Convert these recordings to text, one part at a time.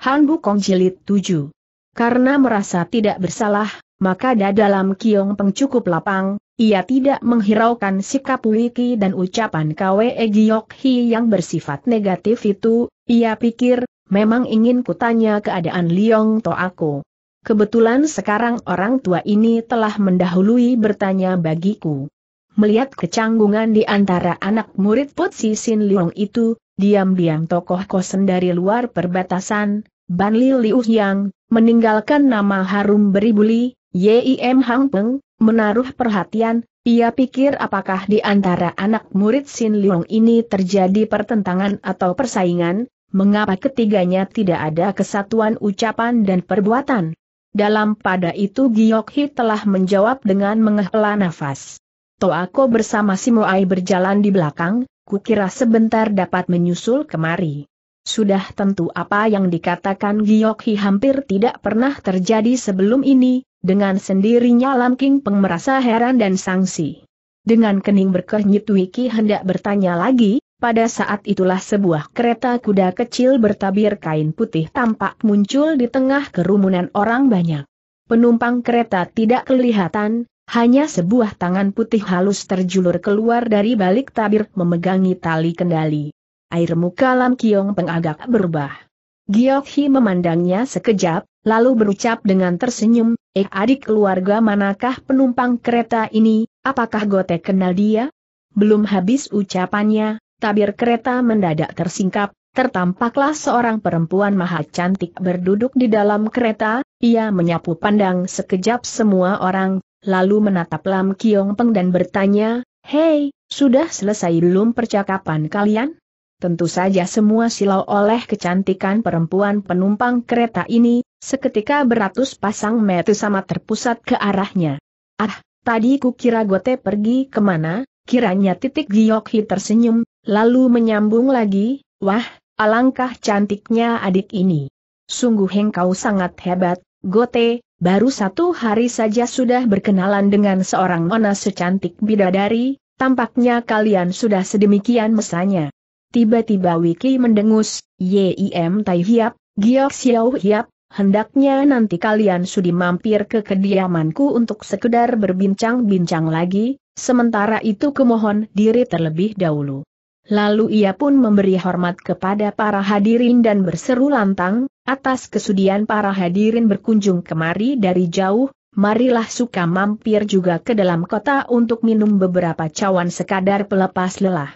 Han Bukong Jilid 7. Karena merasa tidak bersalah, maka dalam kiong peng lapang, ia tidak menghiraukan sikap Wiki dan ucapan Kwe Giyok Hi yang bersifat negatif itu, ia pikir, memang ingin kutanya keadaan Liong To aku. Kebetulan sekarang orang tua ini telah mendahului bertanya bagiku. Melihat kecanggungan di antara anak murid Putsi Sin Liong itu, diam-diam tokoh kosen dari luar perbatasan, Li Liu Yang, meninggalkan nama harum beribuli, Yim Hang Peng, menaruh perhatian, ia pikir apakah di antara anak murid Sin Leong ini terjadi pertentangan atau persaingan, mengapa ketiganya tidak ada kesatuan ucapan dan perbuatan. Dalam pada itu Giok Hi telah menjawab dengan menghela nafas. Toako bersama Simoai berjalan di belakang, kukira sebentar dapat menyusul kemari. Sudah tentu apa yang dikatakan Giyokhi hampir tidak pernah terjadi sebelum ini, dengan sendirinya Lam King Peng merasa heran dan sangsi. Dengan kening berkernyit Wiki hendak bertanya lagi, pada saat itulah sebuah kereta kuda kecil bertabir kain putih tampak muncul di tengah kerumunan orang banyak. Penumpang kereta tidak kelihatan, hanya sebuah tangan putih halus terjulur keluar dari balik tabir memegangi tali kendali air muka Lam Kiong Peng agak berubah. Giok Hi memandangnya sekejap, lalu berucap dengan tersenyum, Eh adik keluarga manakah penumpang kereta ini, apakah Gote kenal dia? Belum habis ucapannya, tabir kereta mendadak tersingkap, tertampaklah seorang perempuan maha cantik berduduk di dalam kereta, ia menyapu pandang sekejap semua orang, lalu menatap Lam Kiong Peng dan bertanya, Hei, sudah selesai belum percakapan kalian? Tentu saja semua silau oleh kecantikan perempuan penumpang kereta ini, seketika beratus pasang mata sama terpusat ke arahnya. Ah, tadi ku kira Gote pergi kemana, kiranya titik Giyokhi tersenyum, lalu menyambung lagi, wah, alangkah cantiknya adik ini. Sungguh engkau sangat hebat, Gote, baru satu hari saja sudah berkenalan dengan seorang nona secantik bidadari, tampaknya kalian sudah sedemikian mesanya. Tiba-tiba Wiki mendengus, Yim Tai Hiap, Giok Xiao Hiap, hendaknya nanti kalian sudi mampir ke kediamanku untuk sekedar berbincang-bincang lagi, sementara itu kemohon diri terlebih dahulu. Lalu ia pun memberi hormat kepada para hadirin dan berseru lantang, atas kesudian para hadirin berkunjung kemari dari jauh, marilah suka mampir juga ke dalam kota untuk minum beberapa cawan sekadar pelepas lelah.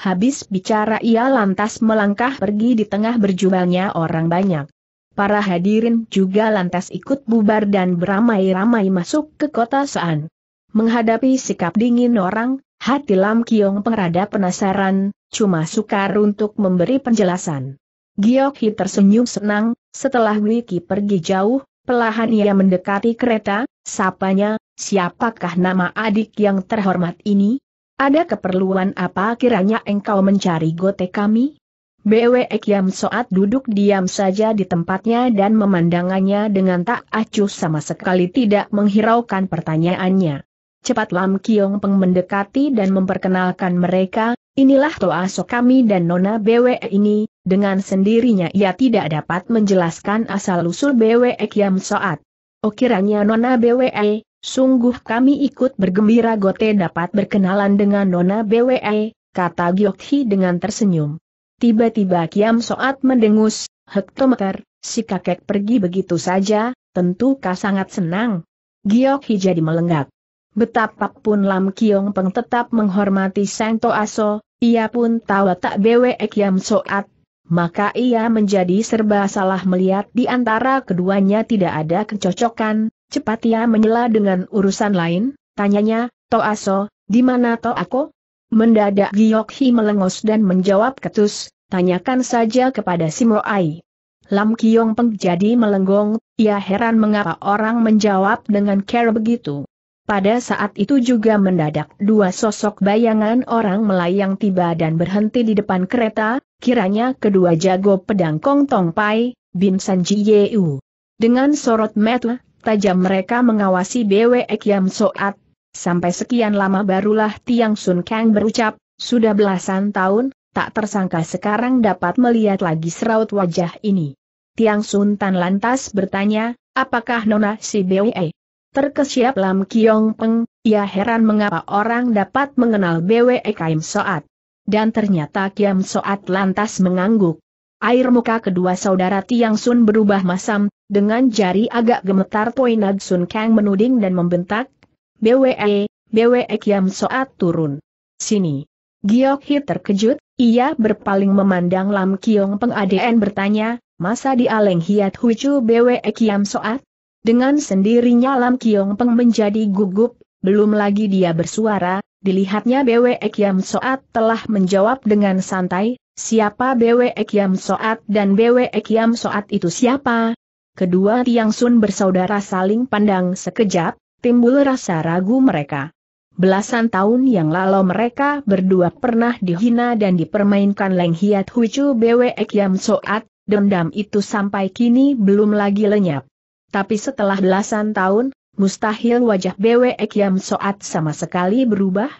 Habis bicara ia lantas melangkah pergi di tengah berjubelnya orang banyak. Para hadirin juga lantas ikut bubar dan beramai-ramai masuk ke kota Saan. Menghadapi sikap dingin orang, hati Lam Kiong pengrada penasaran, cuma sukar untuk memberi penjelasan. Giok Hi tersenyum senang, setelah Wiki pergi jauh, pelahan ia mendekati kereta, sapanya, siapakah nama adik yang terhormat ini? Ada keperluan apa kiranya engkau mencari gote kami? BW Ekyam Soat duduk diam saja di tempatnya dan memandangannya dengan tak acuh sama sekali tidak menghiraukan pertanyaannya. Cepat Lam Kiong Peng mendekati dan memperkenalkan mereka, inilah Toa Sok kami dan Nona BW ini, dengan sendirinya ia tidak dapat menjelaskan asal-usul BW Ekyam Soat. Okiranya oh, Nona BWE, Sungguh kami ikut bergembira Gote dapat berkenalan dengan Nona BWE, kata Giokhi dengan tersenyum. Tiba-tiba Kiam Soat mendengus, hektometer, si kakek pergi begitu saja, tentu kah sangat senang. Giokhi jadi melenggak. Betapapun Lam Kiong Peng tetap menghormati Sang Aso, ia pun tahu tak BWE Kiam Soat maka ia menjadi serba salah melihat di antara keduanya tidak ada kecocokan, Cepat ia menyela dengan urusan lain, tanyanya, Toaso, di mana Toako? Mendadak Giyokhi melengos dan menjawab ketus, tanyakan saja kepada Simoai. Lam Kiong Peng jadi melenggong, ia heran mengapa orang menjawab dengan care begitu. Pada saat itu juga mendadak dua sosok bayangan orang melayang tiba dan berhenti di depan kereta, kiranya kedua jago pedang Kong Tong Pai, Bin San Ji U. Dengan sorot mata, tajam mereka mengawasi Bwe Kiam Soat. Sampai sekian lama barulah Tiang Sun Kang berucap, sudah belasan tahun, tak tersangka sekarang dapat melihat lagi seraut wajah ini. Tiang Sun Tan lantas bertanya, apakah Nona si Bwe? Eh? Terkesiap Lam Kiong Peng, ia heran mengapa orang dapat mengenal Bwe Kiam Soat. Dan ternyata Kiam Soat lantas mengangguk. Air muka kedua saudara Tiang Sun berubah masam, dengan jari agak gemetar Poi Sun Kang menuding dan membentak, BWE, BWE Kiam Soat turun. Sini. Giok Hi terkejut, ia berpaling memandang Lam Kiong Peng ADN bertanya, masa di Aleng Hiat Hucu BWE Kiam Soat? Dengan sendirinya Lam Kiong Peng menjadi gugup, belum lagi dia bersuara, dilihatnya BWE Kiam Soat telah menjawab dengan santai, Siapa BWE Kiam Soat dan BWE Kiam Soat itu siapa? Kedua Tiang Sun bersaudara saling pandang sekejap, timbul rasa ragu mereka. Belasan tahun yang lalu mereka berdua pernah dihina dan dipermainkan Leng Hiat Huicu BWE Kiam Soat, dendam itu sampai kini belum lagi lenyap. Tapi setelah belasan tahun, mustahil wajah BWE Kiam Soat sama sekali berubah.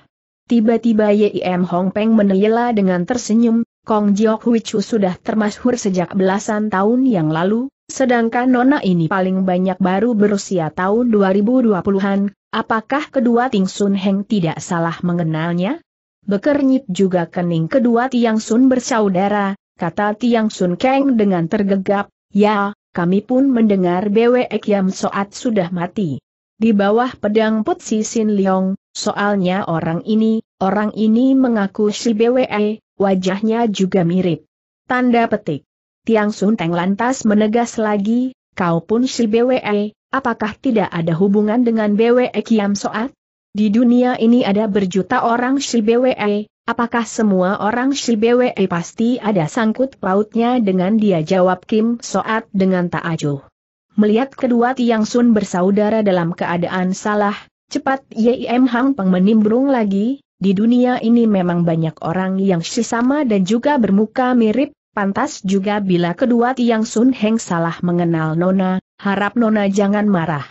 Tiba-tiba Yim Hong Peng menyela dengan tersenyum, Kong Jiok Hui Chu sudah termasyhur sejak belasan tahun yang lalu, sedangkan Nona ini paling banyak baru berusia tahun 2020-an, apakah kedua Ting Sun Heng tidak salah mengenalnya? Bekernyit juga kening kedua Tiang Sun bersaudara, kata Tiang Sun Keng dengan tergegap, ya, kami pun mendengar Bwe Yam Soat sudah mati. Di bawah pedang Putsi Sin Leong, soalnya orang ini, orang ini mengaku si Bwe, wajahnya juga mirip. Tanda petik. Tiang Sun Teng lantas menegas lagi, kau pun si BWE, eh? apakah tidak ada hubungan dengan BWE Kiam Soat? Di dunia ini ada berjuta orang si BWE, eh? apakah semua orang si BWE eh? pasti ada sangkut pautnya dengan dia jawab Kim Soat dengan tak acuh. Melihat kedua Tiang Sun bersaudara dalam keadaan salah, cepat Yim Hang Peng menimbrung lagi, di dunia ini memang banyak orang yang sesama dan juga bermuka mirip, pantas juga bila kedua tiang Sun Heng salah mengenal Nona, harap Nona jangan marah.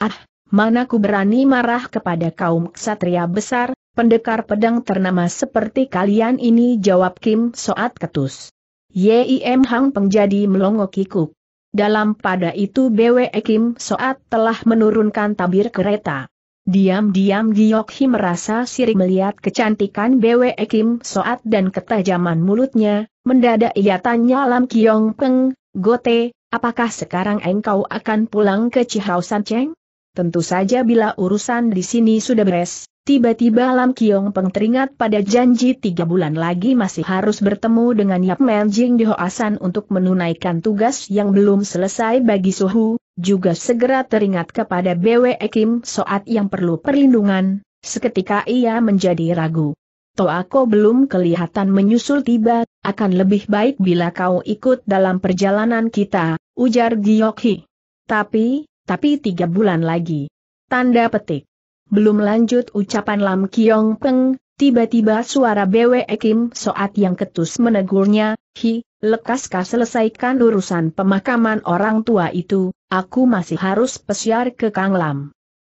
Ah, mana ku berani marah kepada kaum ksatria besar, pendekar pedang ternama seperti kalian ini jawab Kim Soat Ketus. Yim Hang Pengjadi melongo kikuk. Dalam pada itu Bwe Kim Soat telah menurunkan tabir kereta. Diam-diam Gyo-hi merasa sirik melihat kecantikan Bwe Kim Soat dan ketajaman mulutnya, mendadak ia tanya Lam Kiong Peng, Gote, apakah sekarang engkau akan pulang ke Cihao San Cheng? Tentu saja bila urusan di sini sudah beres, tiba-tiba Lam Kiong Peng teringat pada janji tiga bulan lagi masih harus bertemu dengan Yap Jing di Hoasan untuk menunaikan tugas yang belum selesai bagi Suhu, juga segera teringat kepada BW Kim Soat yang perlu perlindungan, seketika ia menjadi ragu. Toako belum kelihatan menyusul tiba, akan lebih baik bila kau ikut dalam perjalanan kita, ujar Giokhi. Tapi, tapi tiga bulan lagi. Tanda petik. Belum lanjut ucapan Lam Kiong Peng, tiba-tiba suara Bwe Kim Soat yang ketus menegurnya, Hi, lekaskah selesaikan urusan pemakaman orang tua itu, aku masih harus pesiar ke Kang Lam.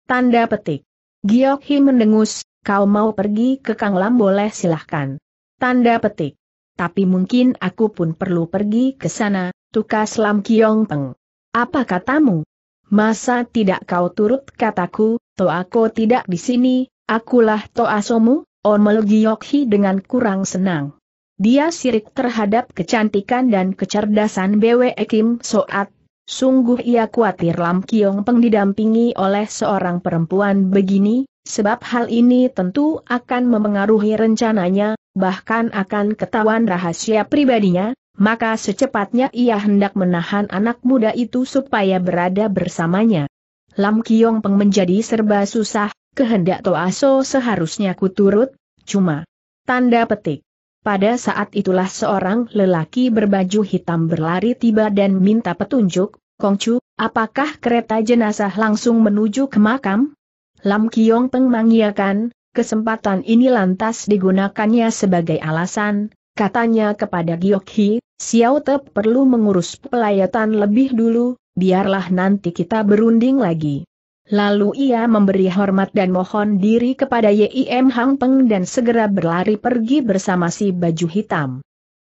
Tanda petik. Giok Hi mendengus, kau mau pergi ke Kang Lam boleh silahkan. Tanda petik. Tapi mungkin aku pun perlu pergi ke sana, tukas Lam Kiong Peng. Apa katamu? Masa tidak kau turut kataku, toako tidak di sini, akulah toasomu, Omel Giyokhi dengan kurang senang. Dia sirik terhadap kecantikan dan kecerdasan Bwe Kim Soat, sungguh ia khawatir Lam Kiong Peng didampingi oleh seorang perempuan begini, sebab hal ini tentu akan memengaruhi rencananya, bahkan akan ketahuan rahasia pribadinya, maka secepatnya ia hendak menahan anak muda itu supaya berada bersamanya. Lam Kiong Peng menjadi serba susah, kehendak Toaso seharusnya kuturut, cuma tanda petik. Pada saat itulah seorang lelaki berbaju hitam berlari tiba dan minta petunjuk, Kongcu, apakah kereta jenazah langsung menuju ke makam? Lam Kiong Peng mengiakan, kesempatan ini lantas digunakannya sebagai alasan, katanya kepada Hee, Xiao Te perlu mengurus pelayatan lebih dulu, biarlah nanti kita berunding lagi. Lalu ia memberi hormat dan mohon diri kepada Yim Hang Peng dan segera berlari pergi bersama si baju hitam.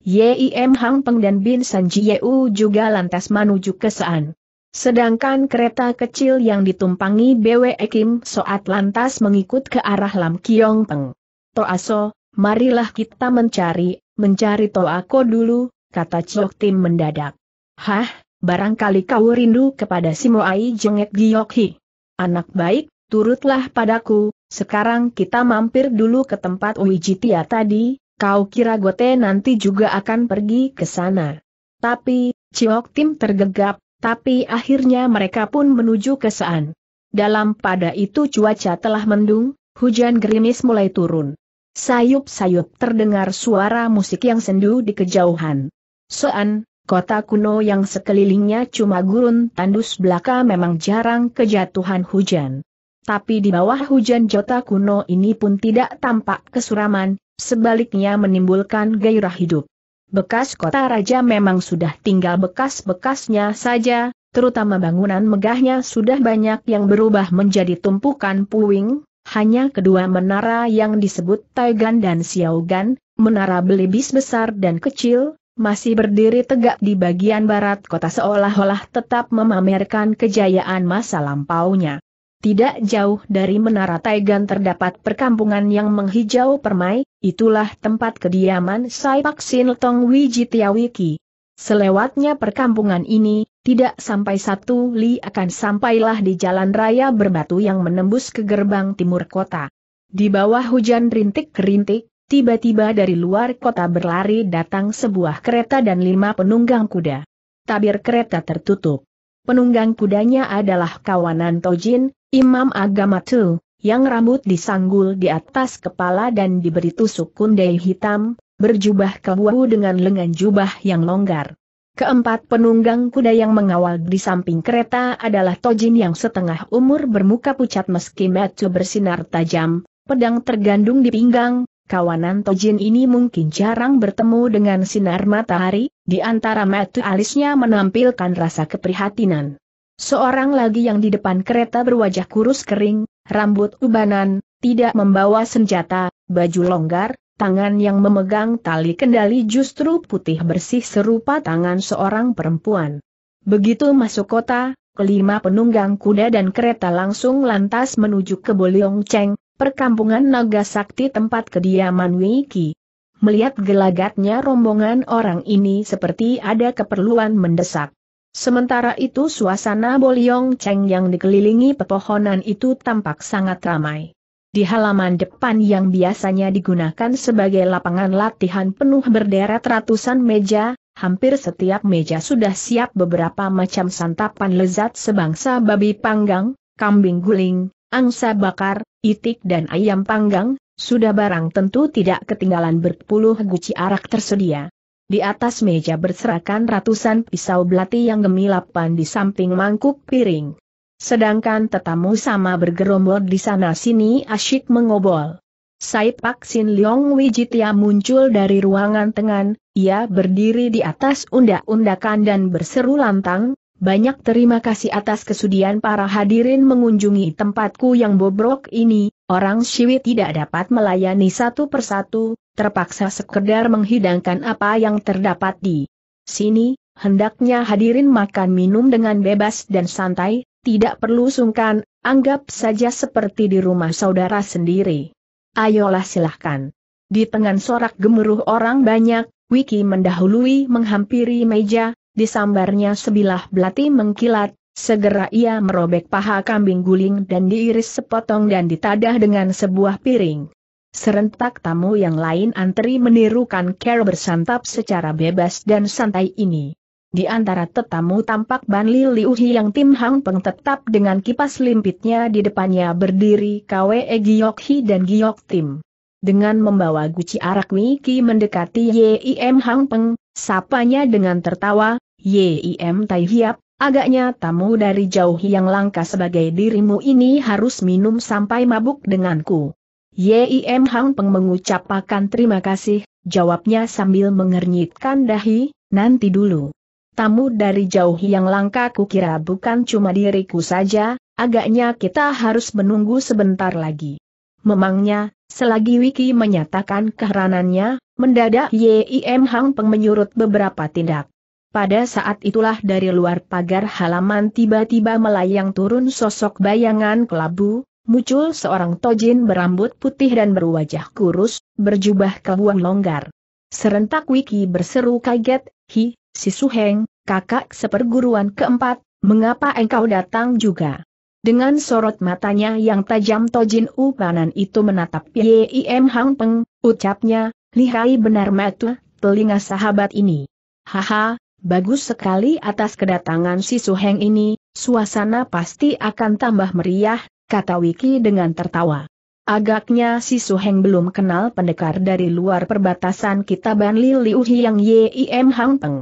Yim Hang Peng dan Bin San Jiu juga lantas menuju ke Saan. Sedangkan kereta kecil yang ditumpangi Bwe Kim Soat lantas mengikut ke arah Lam Kiong Peng. Toaso, marilah kita mencari, mencari Toa Ko dulu, kata Chok Tim mendadak. Hah, barangkali kau rindu kepada si Moai Jongek Giokhi. Anak baik, turutlah padaku, sekarang kita mampir dulu ke tempat Uijitia tadi, kau kira Gote nanti juga akan pergi ke sana. Tapi, Chok Tim tergegap, tapi akhirnya mereka pun menuju ke Saan. Dalam pada itu cuaca telah mendung, hujan gerimis mulai turun. Sayup-sayup terdengar suara musik yang sendu di kejauhan. Sean, kota kuno yang sekelilingnya cuma gurun tandus belaka memang jarang kejatuhan hujan. Tapi di bawah hujan jota kuno ini pun tidak tampak kesuraman, sebaliknya menimbulkan gairah hidup. Bekas kota raja memang sudah tinggal bekas-bekasnya saja, terutama bangunan megahnya sudah banyak yang berubah menjadi tumpukan puing, hanya kedua menara yang disebut Taigan dan Xiaogan, menara belibis besar dan kecil, masih berdiri tegak di bagian barat kota seolah-olah tetap memamerkan kejayaan masa lampaunya. Tidak jauh dari Menara Taigan terdapat perkampungan yang menghijau permai, itulah tempat kediaman Saipak Sinltong Wijitiawiki. Selewatnya perkampungan ini, tidak sampai satu li akan sampailah di jalan raya berbatu yang menembus ke gerbang timur kota. Di bawah hujan rintik-rintik, Tiba-tiba dari luar kota berlari datang sebuah kereta dan lima penunggang kuda. Tabir kereta tertutup. Penunggang kudanya adalah kawanan Tojin, imam agama Tu, yang rambut disanggul di atas kepala dan diberi tusuk kundai hitam, berjubah kebuahu dengan lengan jubah yang longgar. Keempat penunggang kuda yang mengawal di samping kereta adalah Tojin yang setengah umur bermuka pucat meski mata bersinar tajam, pedang tergandung di pinggang, kawanan Tojin ini mungkin jarang bertemu dengan sinar matahari, di antara mata alisnya menampilkan rasa keprihatinan. Seorang lagi yang di depan kereta berwajah kurus kering, rambut ubanan, tidak membawa senjata, baju longgar, tangan yang memegang tali kendali justru putih bersih serupa tangan seorang perempuan. Begitu masuk kota, kelima penunggang kuda dan kereta langsung lantas menuju ke Boliong Cheng, perkampungan Naga Sakti tempat kediaman Wiki. Melihat gelagatnya rombongan orang ini seperti ada keperluan mendesak. Sementara itu suasana Boliong Cheng yang dikelilingi pepohonan itu tampak sangat ramai. Di halaman depan yang biasanya digunakan sebagai lapangan latihan penuh berderet ratusan meja, hampir setiap meja sudah siap beberapa macam santapan lezat sebangsa babi panggang, kambing guling, angsa bakar, itik dan ayam panggang, sudah barang tentu tidak ketinggalan berpuluh guci arak tersedia. Di atas meja berserakan ratusan pisau belati yang gemilapan di samping mangkuk piring. Sedangkan tetamu sama bergerombol di sana-sini asyik mengobol. Saipak Sin Leong Wijitia muncul dari ruangan tengah, ia berdiri di atas undak-undakan dan berseru lantang, banyak terima kasih atas kesudian para hadirin mengunjungi tempatku yang bobrok ini, orang Siwi tidak dapat melayani satu persatu, terpaksa sekedar menghidangkan apa yang terdapat di sini, hendaknya hadirin makan minum dengan bebas dan santai, tidak perlu sungkan, anggap saja seperti di rumah saudara sendiri. Ayolah silahkan. Di tengah sorak gemuruh orang banyak, Wiki mendahului menghampiri meja, disambarnya sebilah belati mengkilat, segera ia merobek paha kambing guling dan diiris sepotong dan ditadah dengan sebuah piring. Serentak tamu yang lain antri menirukan care bersantap secara bebas dan santai ini. Di antara tetamu tampak Ban Li Liuhi yang Tim Hang Peng tetap dengan kipas limpitnya di depannya berdiri Kwe Giok Hi dan Giok Tim. Dengan membawa guci arak Wiki mendekati Yim Hang Peng, sapanya dengan tertawa, Yim Tai Hiap, agaknya tamu dari jauh yang langka sebagai dirimu ini harus minum sampai mabuk denganku. Yim Hang Peng mengucapkan terima kasih, jawabnya sambil mengernyitkan dahi, nanti dulu. Tamu dari jauh yang langka kukira bukan cuma diriku saja, agaknya kita harus menunggu sebentar lagi. Memangnya, selagi Wiki menyatakan keheranannya, mendadak Yim Hang Peng menyurut beberapa tindak. Pada saat itulah dari luar pagar halaman tiba-tiba melayang turun sosok bayangan kelabu, muncul seorang tojin berambut putih dan berwajah kurus, berjubah kebuang longgar. Serentak Wiki berseru kaget, Hi, si Suheng, kakak seperguruan keempat, mengapa engkau datang juga? Dengan sorot matanya yang tajam Tojin Upanan itu menatap Yim Hang Peng, ucapnya, lihai benar metu telinga sahabat ini. Haha, Bagus sekali atas kedatangan si Suheng ini, suasana pasti akan tambah meriah, kata Wiki dengan tertawa. Agaknya si Suheng belum kenal pendekar dari luar perbatasan kita Ban Li Liu Hiang Yim Hang Peng.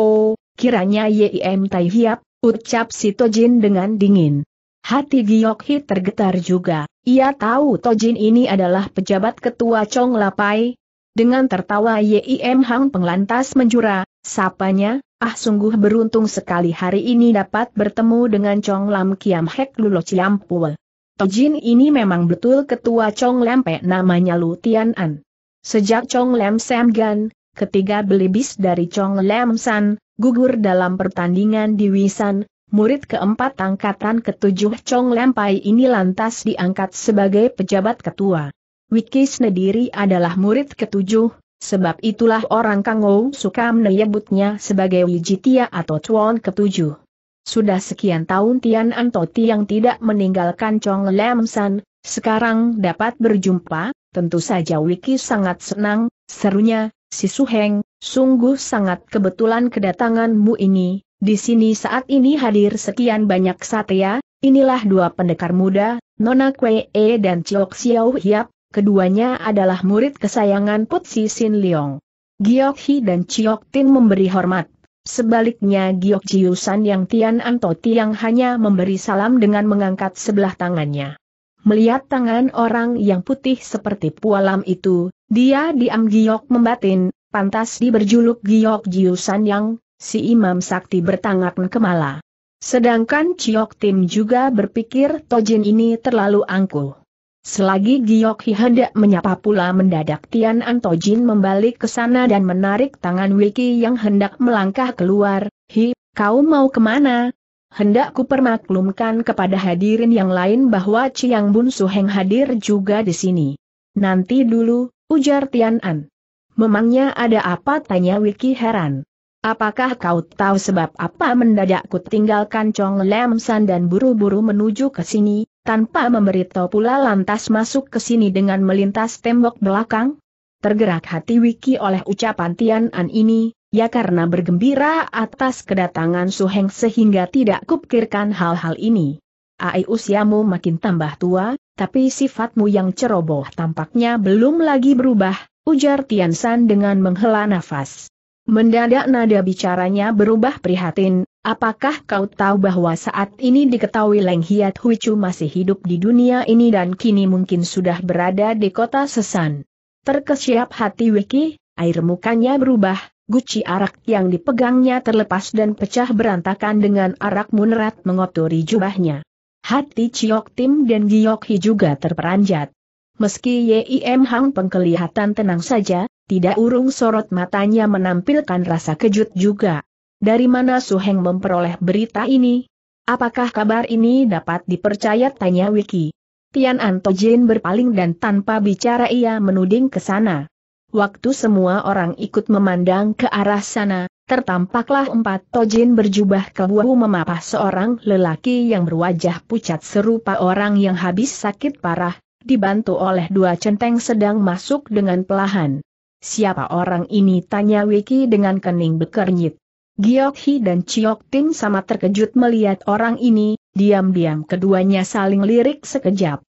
Oh, kiranya Yim Tai Hiap, ucap si Tojin dengan dingin. Hati Giok Hi tergetar juga, ia tahu Tojin ini adalah pejabat ketua Chong Lapai. Dengan tertawa Yim Hang Peng lantas menjura, Sapanya, ah sungguh beruntung sekali hari ini dapat bertemu dengan Chong Lam Kiam Hek Lulo Ciampul. Tojin ini memang betul ketua Chong Lam Pe namanya Lu Tian An. Sejak Chong Lam Sam Gan, ketiga belibis dari Chong Lam San, gugur dalam pertandingan di Wisan, murid keempat angkatan ketujuh Chong Lam Pai ini lantas diangkat sebagai pejabat ketua. Wiki sendiri adalah murid ketujuh, Sebab itulah orang Kangou suka menyebutnya sebagai Wijitia atau Tuan Ketujuh. Sudah sekian tahun Tian Antoti yang tidak meninggalkan Chong Lam San, sekarang dapat berjumpa, tentu saja Wiki sangat senang, serunya, si Suheng, sungguh sangat kebetulan kedatanganmu ini, di sini saat ini hadir sekian banyak satya, inilah dua pendekar muda, Nona Kwee dan Chok Xiao Hiap, keduanya adalah murid kesayangan Putsi Sin Leong. Giok Hi dan Chiok Tin memberi hormat. Sebaliknya Giok Jiusan yang Tian Anto Tiang hanya memberi salam dengan mengangkat sebelah tangannya. Melihat tangan orang yang putih seperti pualam itu, dia diam Giok membatin, pantas diberjuluk Giok Jiusan yang, si Imam Sakti bertangan kemala. Sedangkan Chiok Tim juga berpikir Tojin ini terlalu angkuh. Selagi hi hendak menyapa pula mendadak Tian Antojin membalik ke sana dan menarik tangan Wiki yang hendak melangkah keluar. Hi, kau mau kemana? Hendak ku permaklumkan kepada hadirin yang lain bahwa Chiang Bun Suheng hadir juga di sini. Nanti dulu, ujar Tian An. Memangnya ada apa tanya Wiki heran. Apakah kau tahu sebab apa mendadak ku tinggalkan Chong Lam San dan buru-buru menuju ke sini? tanpa memberitahu pula lantas masuk ke sini dengan melintas tembok belakang? Tergerak hati Wiki oleh ucapan Tian An ini, ya karena bergembira atas kedatangan Su Heng sehingga tidak kupikirkan hal-hal ini. Ai usiamu makin tambah tua, tapi sifatmu yang ceroboh tampaknya belum lagi berubah, ujar Tian San dengan menghela nafas. Mendadak nada bicaranya berubah prihatin, apakah kau tahu bahwa saat ini diketahui Leng Hiat chu masih hidup di dunia ini dan kini mungkin sudah berada di kota Sesan. Terkesiap hati Wiki, air mukanya berubah, guci arak yang dipegangnya terlepas dan pecah berantakan dengan arak munerat mengotori jubahnya. Hati Ciok Tim dan Giok Hi juga terperanjat. Meski Yim Hang pengkelihatan tenang saja, tidak urung sorot matanya menampilkan rasa kejut juga. Dari mana Su Heng memperoleh berita ini? Apakah kabar ini dapat dipercaya? Tanya Wiki. Tian Antojin berpaling dan tanpa bicara ia menuding ke sana. Waktu semua orang ikut memandang ke arah sana, tertampaklah empat tojin berjubah kebuahu memapah seorang lelaki yang berwajah pucat serupa orang yang habis sakit parah, dibantu oleh dua centeng sedang masuk dengan pelahan. Siapa orang ini tanya Wiki dengan kening bekernyit. Giok Hi dan Chiok Ting sama terkejut melihat orang ini, diam-diam keduanya saling lirik sekejap.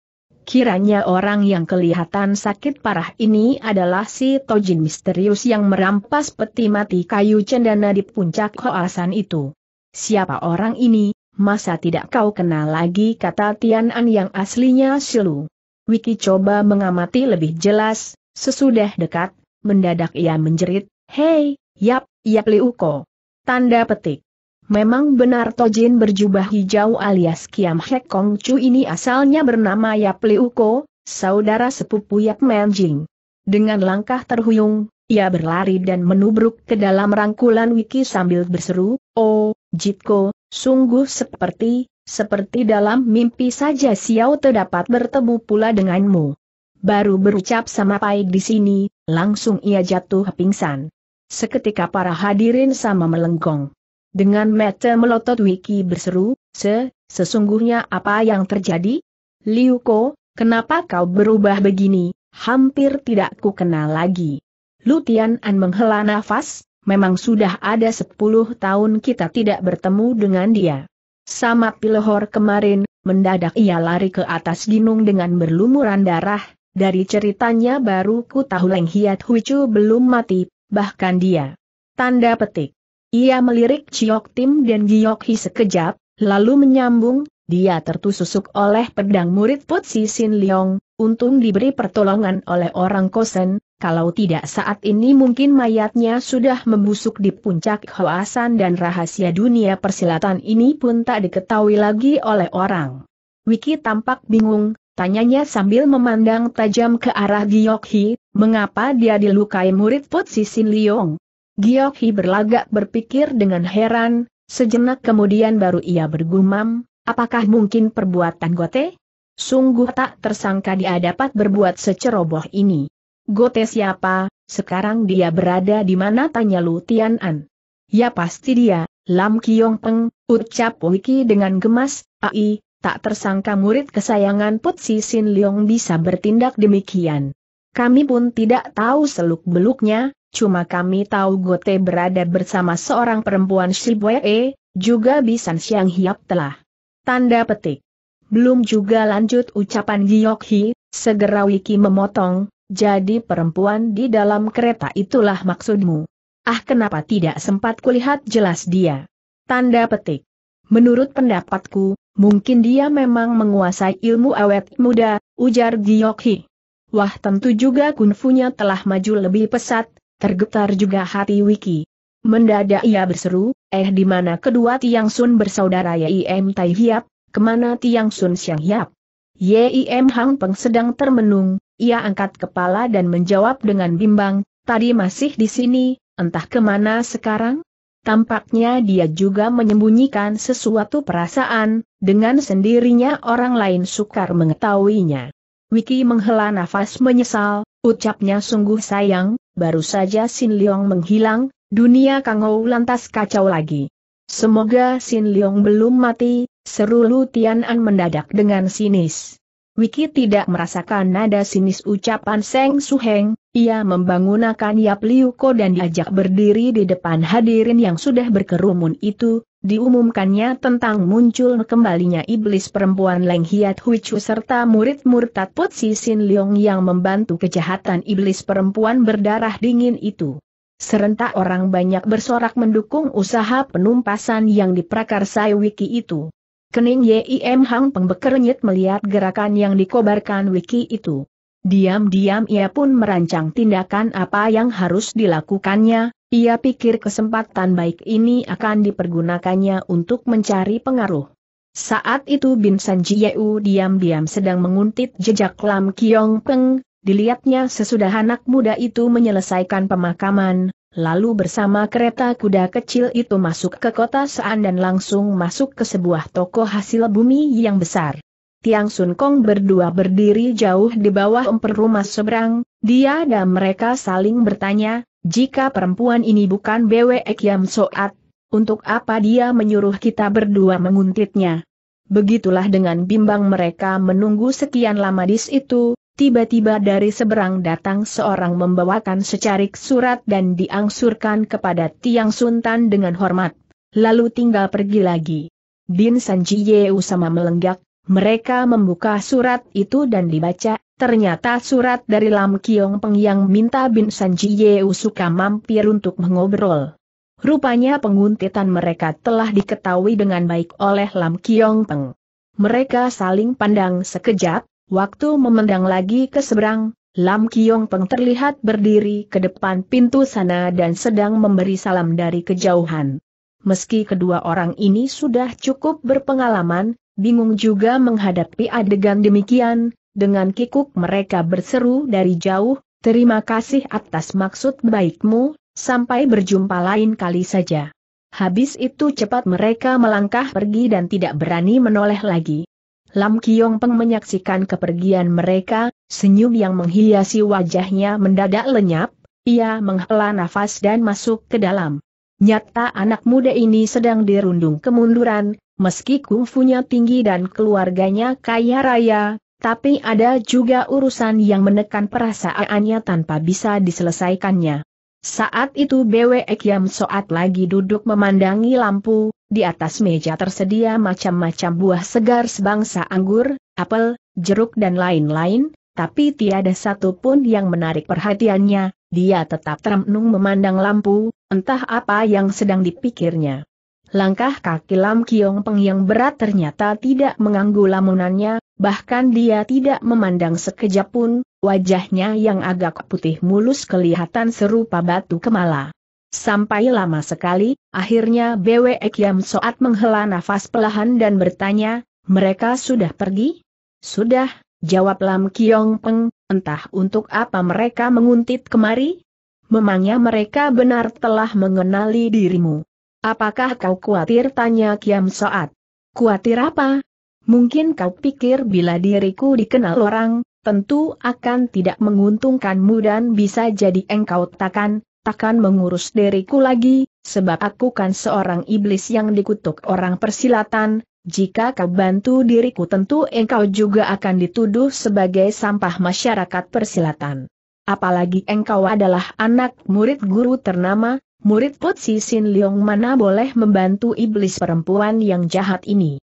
Kiranya orang yang kelihatan sakit parah ini adalah si Tojin misterius yang merampas peti mati kayu cendana di puncak Hoasan itu. Siapa orang ini, masa tidak kau kenal lagi kata Tian An yang aslinya Silu. Wiki coba mengamati lebih jelas, sesudah dekat, mendadak ia menjerit, Hei, yap, yap liuko. Tanda petik. Memang benar Tojin berjubah hijau alias Kiam Hek Kong Chu ini asalnya bernama Yap Liuko, saudara sepupu Yap Menjing. Dengan langkah terhuyung, ia berlari dan menubruk ke dalam rangkulan Wiki sambil berseru, Oh, Jitko, Sungguh seperti, seperti dalam mimpi saja Xiao terdapat bertemu pula denganmu. Baru berucap sama pai di sini, langsung ia jatuh pingsan. Seketika para hadirin sama melengkong. Dengan mata melotot Wiki berseru, se, sesungguhnya apa yang terjadi? Liu Ko, kenapa kau berubah begini, hampir tidak ku kenal lagi. Lutian An menghela nafas, memang sudah ada sepuluh tahun kita tidak bertemu dengan dia. Sama pilohor kemarin, mendadak ia lari ke atas ginung dengan berlumuran darah, dari ceritanya baru ku tahu Leng Hiat chu belum mati, bahkan dia. Tanda petik. Ia melirik Chiok Tim dan Giok Hi sekejap, lalu menyambung, dia tertusuk oleh pedang murid Putsi Sin Leong, untung diberi pertolongan oleh orang kosen, kalau tidak saat ini mungkin mayatnya sudah membusuk di puncak kawasan dan rahasia dunia persilatan ini pun tak diketahui lagi oleh orang. Wiki tampak bingung, tanyanya sambil memandang tajam ke arah Giokhi, mengapa dia dilukai murid Putsi Sin Liong? Giokhi berlagak berpikir dengan heran, sejenak kemudian baru ia bergumam, apakah mungkin perbuatan Gote? Sungguh tak tersangka dia dapat berbuat seceroboh ini. Gote siapa, sekarang dia berada di mana tanya Lu Tian An. Ya pasti dia, Lam Kiong Peng, ucap Wiki dengan gemas, ai, tak tersangka murid kesayangan Put Si Sin Leong bisa bertindak demikian. Kami pun tidak tahu seluk-beluknya, cuma kami tahu Gote berada bersama seorang perempuan Shibwe, e, juga Bisan Siang Hiap telah. Tanda petik. Belum juga lanjut ucapan Giyok segera Wiki memotong, jadi perempuan di dalam kereta itulah maksudmu. Ah kenapa tidak sempat kulihat jelas dia. Tanda petik. Menurut pendapatku, mungkin dia memang menguasai ilmu awet muda, ujar Giyokhi. Wah tentu juga kunfunya telah maju lebih pesat, tergetar juga hati Wiki. Mendadak ia berseru, eh di mana kedua Tiang Sun bersaudara Yim Tai Hiap, kemana Tiang Sun Siang Hiap? Yim Hang Peng sedang termenung, ia angkat kepala dan menjawab dengan bimbang, tadi masih di sini, entah kemana sekarang? Tampaknya dia juga menyembunyikan sesuatu perasaan, dengan sendirinya orang lain sukar mengetahuinya. Wiki menghela nafas menyesal, ucapnya sungguh sayang, baru saja Sin Leong menghilang, dunia Kangou lantas kacau lagi. Semoga Sin Leong belum mati, seru Lu Tian An mendadak dengan sinis. Wiki tidak merasakan nada sinis ucapan Seng Suheng, ia membangunakan Yap Liu Ko dan diajak berdiri di depan hadirin yang sudah berkerumun itu, diumumkannya tentang muncul kembalinya iblis perempuan Leng Hiat Hui Chu serta murid murid Put Si Sin Leong yang membantu kejahatan iblis perempuan berdarah dingin itu. Serentak orang banyak bersorak mendukung usaha penumpasan yang diprakarsai Wiki itu. Kening Yim Hang pengbekernyit melihat gerakan yang dikobarkan Wiki itu. Diam-diam ia pun merancang tindakan apa yang harus dilakukannya, ia pikir kesempatan baik ini akan dipergunakannya untuk mencari pengaruh. Saat itu Bin San Jieu diam-diam sedang menguntit jejak Lam Kiong Peng, dilihatnya sesudah anak muda itu menyelesaikan pemakaman, lalu bersama kereta kuda kecil itu masuk ke kota Saan dan langsung masuk ke sebuah toko hasil bumi yang besar. Tiang Sun Kong berdua berdiri jauh di bawah emper rumah seberang, dia dan mereka saling bertanya, jika perempuan ini bukan Bwe Kiam Soat, untuk apa dia menyuruh kita berdua menguntitnya? Begitulah dengan bimbang mereka menunggu sekian lama di situ, Tiba-tiba dari seberang datang seorang membawakan secarik surat dan diangsurkan kepada Tiang Suntan dengan hormat. Lalu tinggal pergi lagi. Din Sanji Yeu sama melenggak, mereka membuka surat itu dan dibaca, ternyata surat dari Lam Kiong Peng yang minta Bin Sanji Yeu suka mampir untuk mengobrol. Rupanya penguntitan mereka telah diketahui dengan baik oleh Lam Kiong Peng. Mereka saling pandang sekejap, Waktu memendang lagi ke seberang, Lam Kiong Peng terlihat berdiri ke depan pintu sana dan sedang memberi salam dari kejauhan. Meski kedua orang ini sudah cukup berpengalaman, bingung juga menghadapi adegan demikian, dengan kikuk mereka berseru dari jauh, terima kasih atas maksud baikmu, sampai berjumpa lain kali saja. Habis itu cepat mereka melangkah pergi dan tidak berani menoleh lagi. Lam Kiong Peng menyaksikan kepergian mereka, senyum yang menghiasi wajahnya mendadak lenyap, ia menghela nafas dan masuk ke dalam. Nyata anak muda ini sedang dirundung kemunduran, meski kungfunya tinggi dan keluarganya kaya raya, tapi ada juga urusan yang menekan perasaannya tanpa bisa diselesaikannya. Saat itu Bwe Kiam Soat lagi duduk memandangi lampu, di atas meja tersedia macam-macam buah segar sebangsa anggur, apel, jeruk dan lain-lain, tapi tiada satu pun yang menarik perhatiannya, dia tetap termenung memandang lampu, entah apa yang sedang dipikirnya. Langkah kaki Lam Kiong Peng yang berat ternyata tidak mengganggu lamunannya, bahkan dia tidak memandang sekejap pun, wajahnya yang agak putih mulus kelihatan serupa batu kemala. Sampai lama sekali, akhirnya Bwe Kiam Soat menghela nafas pelahan dan bertanya, mereka sudah pergi? Sudah, jawab Lam Kiong Peng, entah untuk apa mereka menguntit kemari? Memangnya mereka benar telah mengenali dirimu. Apakah kau khawatir tanya Kiam Soat? Khawatir apa? Mungkin kau pikir bila diriku dikenal orang, tentu akan tidak menguntungkanmu dan bisa jadi engkau takkan, takkan mengurus diriku lagi, sebab aku kan seorang iblis yang dikutuk orang persilatan, jika kau bantu diriku tentu engkau juga akan dituduh sebagai sampah masyarakat persilatan. Apalagi engkau adalah anak murid guru ternama, murid Putsi Sin Leong mana boleh membantu iblis perempuan yang jahat ini.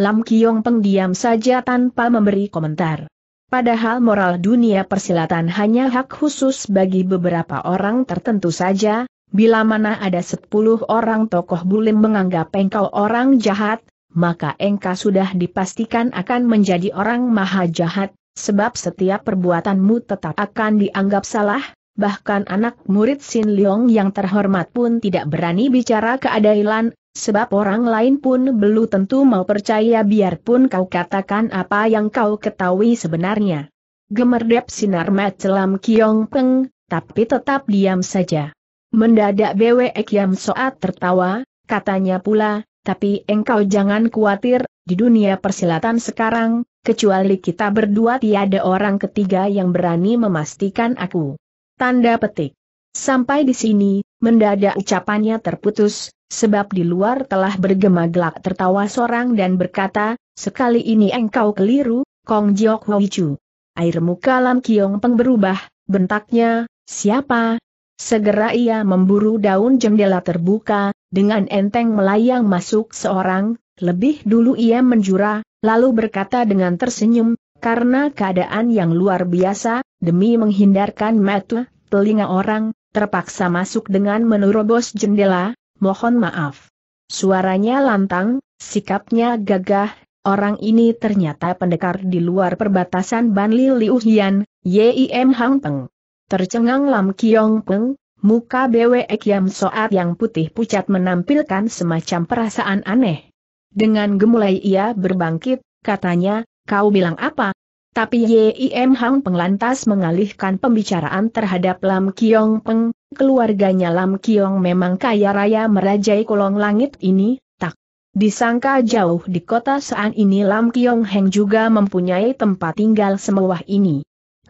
Lam Kiong pendiam saja tanpa memberi komentar. Padahal moral dunia persilatan hanya hak khusus bagi beberapa orang tertentu saja, bila mana ada sepuluh orang tokoh bulim menganggap engkau orang jahat, maka engkau sudah dipastikan akan menjadi orang maha jahat, sebab setiap perbuatanmu tetap akan dianggap salah, bahkan anak murid Sin Leong yang terhormat pun tidak berani bicara keadilan, sebab orang lain pun belum tentu mau percaya biarpun kau katakan apa yang kau ketahui sebenarnya. Gemerdep sinar mat celam Kiong Peng, tapi tetap diam saja. Mendadak Bwe Kiam Soat tertawa, katanya pula, tapi engkau jangan khawatir, di dunia persilatan sekarang, kecuali kita berdua tiada orang ketiga yang berani memastikan aku. Tanda petik. Sampai di sini, mendadak ucapannya terputus, sebab di luar telah bergema gelak tertawa seorang dan berkata, sekali ini engkau keliru, Kong Jiok Chu. Air muka Lam Kiong Peng berubah, bentaknya, siapa? Segera ia memburu daun jendela terbuka, dengan enteng melayang masuk seorang, lebih dulu ia menjura, lalu berkata dengan tersenyum, karena keadaan yang luar biasa, demi menghindarkan metua telinga orang, terpaksa masuk dengan menerobos jendela, mohon maaf. Suaranya lantang, sikapnya gagah, orang ini ternyata pendekar di luar perbatasan Banli Liu Hian, Yim Hang Peng. Tercengang Lam Kiong Peng, muka BW Yam Soat yang putih pucat menampilkan semacam perasaan aneh. Dengan gemulai ia berbangkit, katanya, kau bilang apa? Tapi Yim Hang penglantas mengalihkan pembicaraan terhadap Lam Kiong Peng, keluarganya Lam Kiong memang kaya raya merajai kolong langit ini, tak disangka jauh di kota Saan ini Lam Kiong Heng juga mempunyai tempat tinggal semewah ini.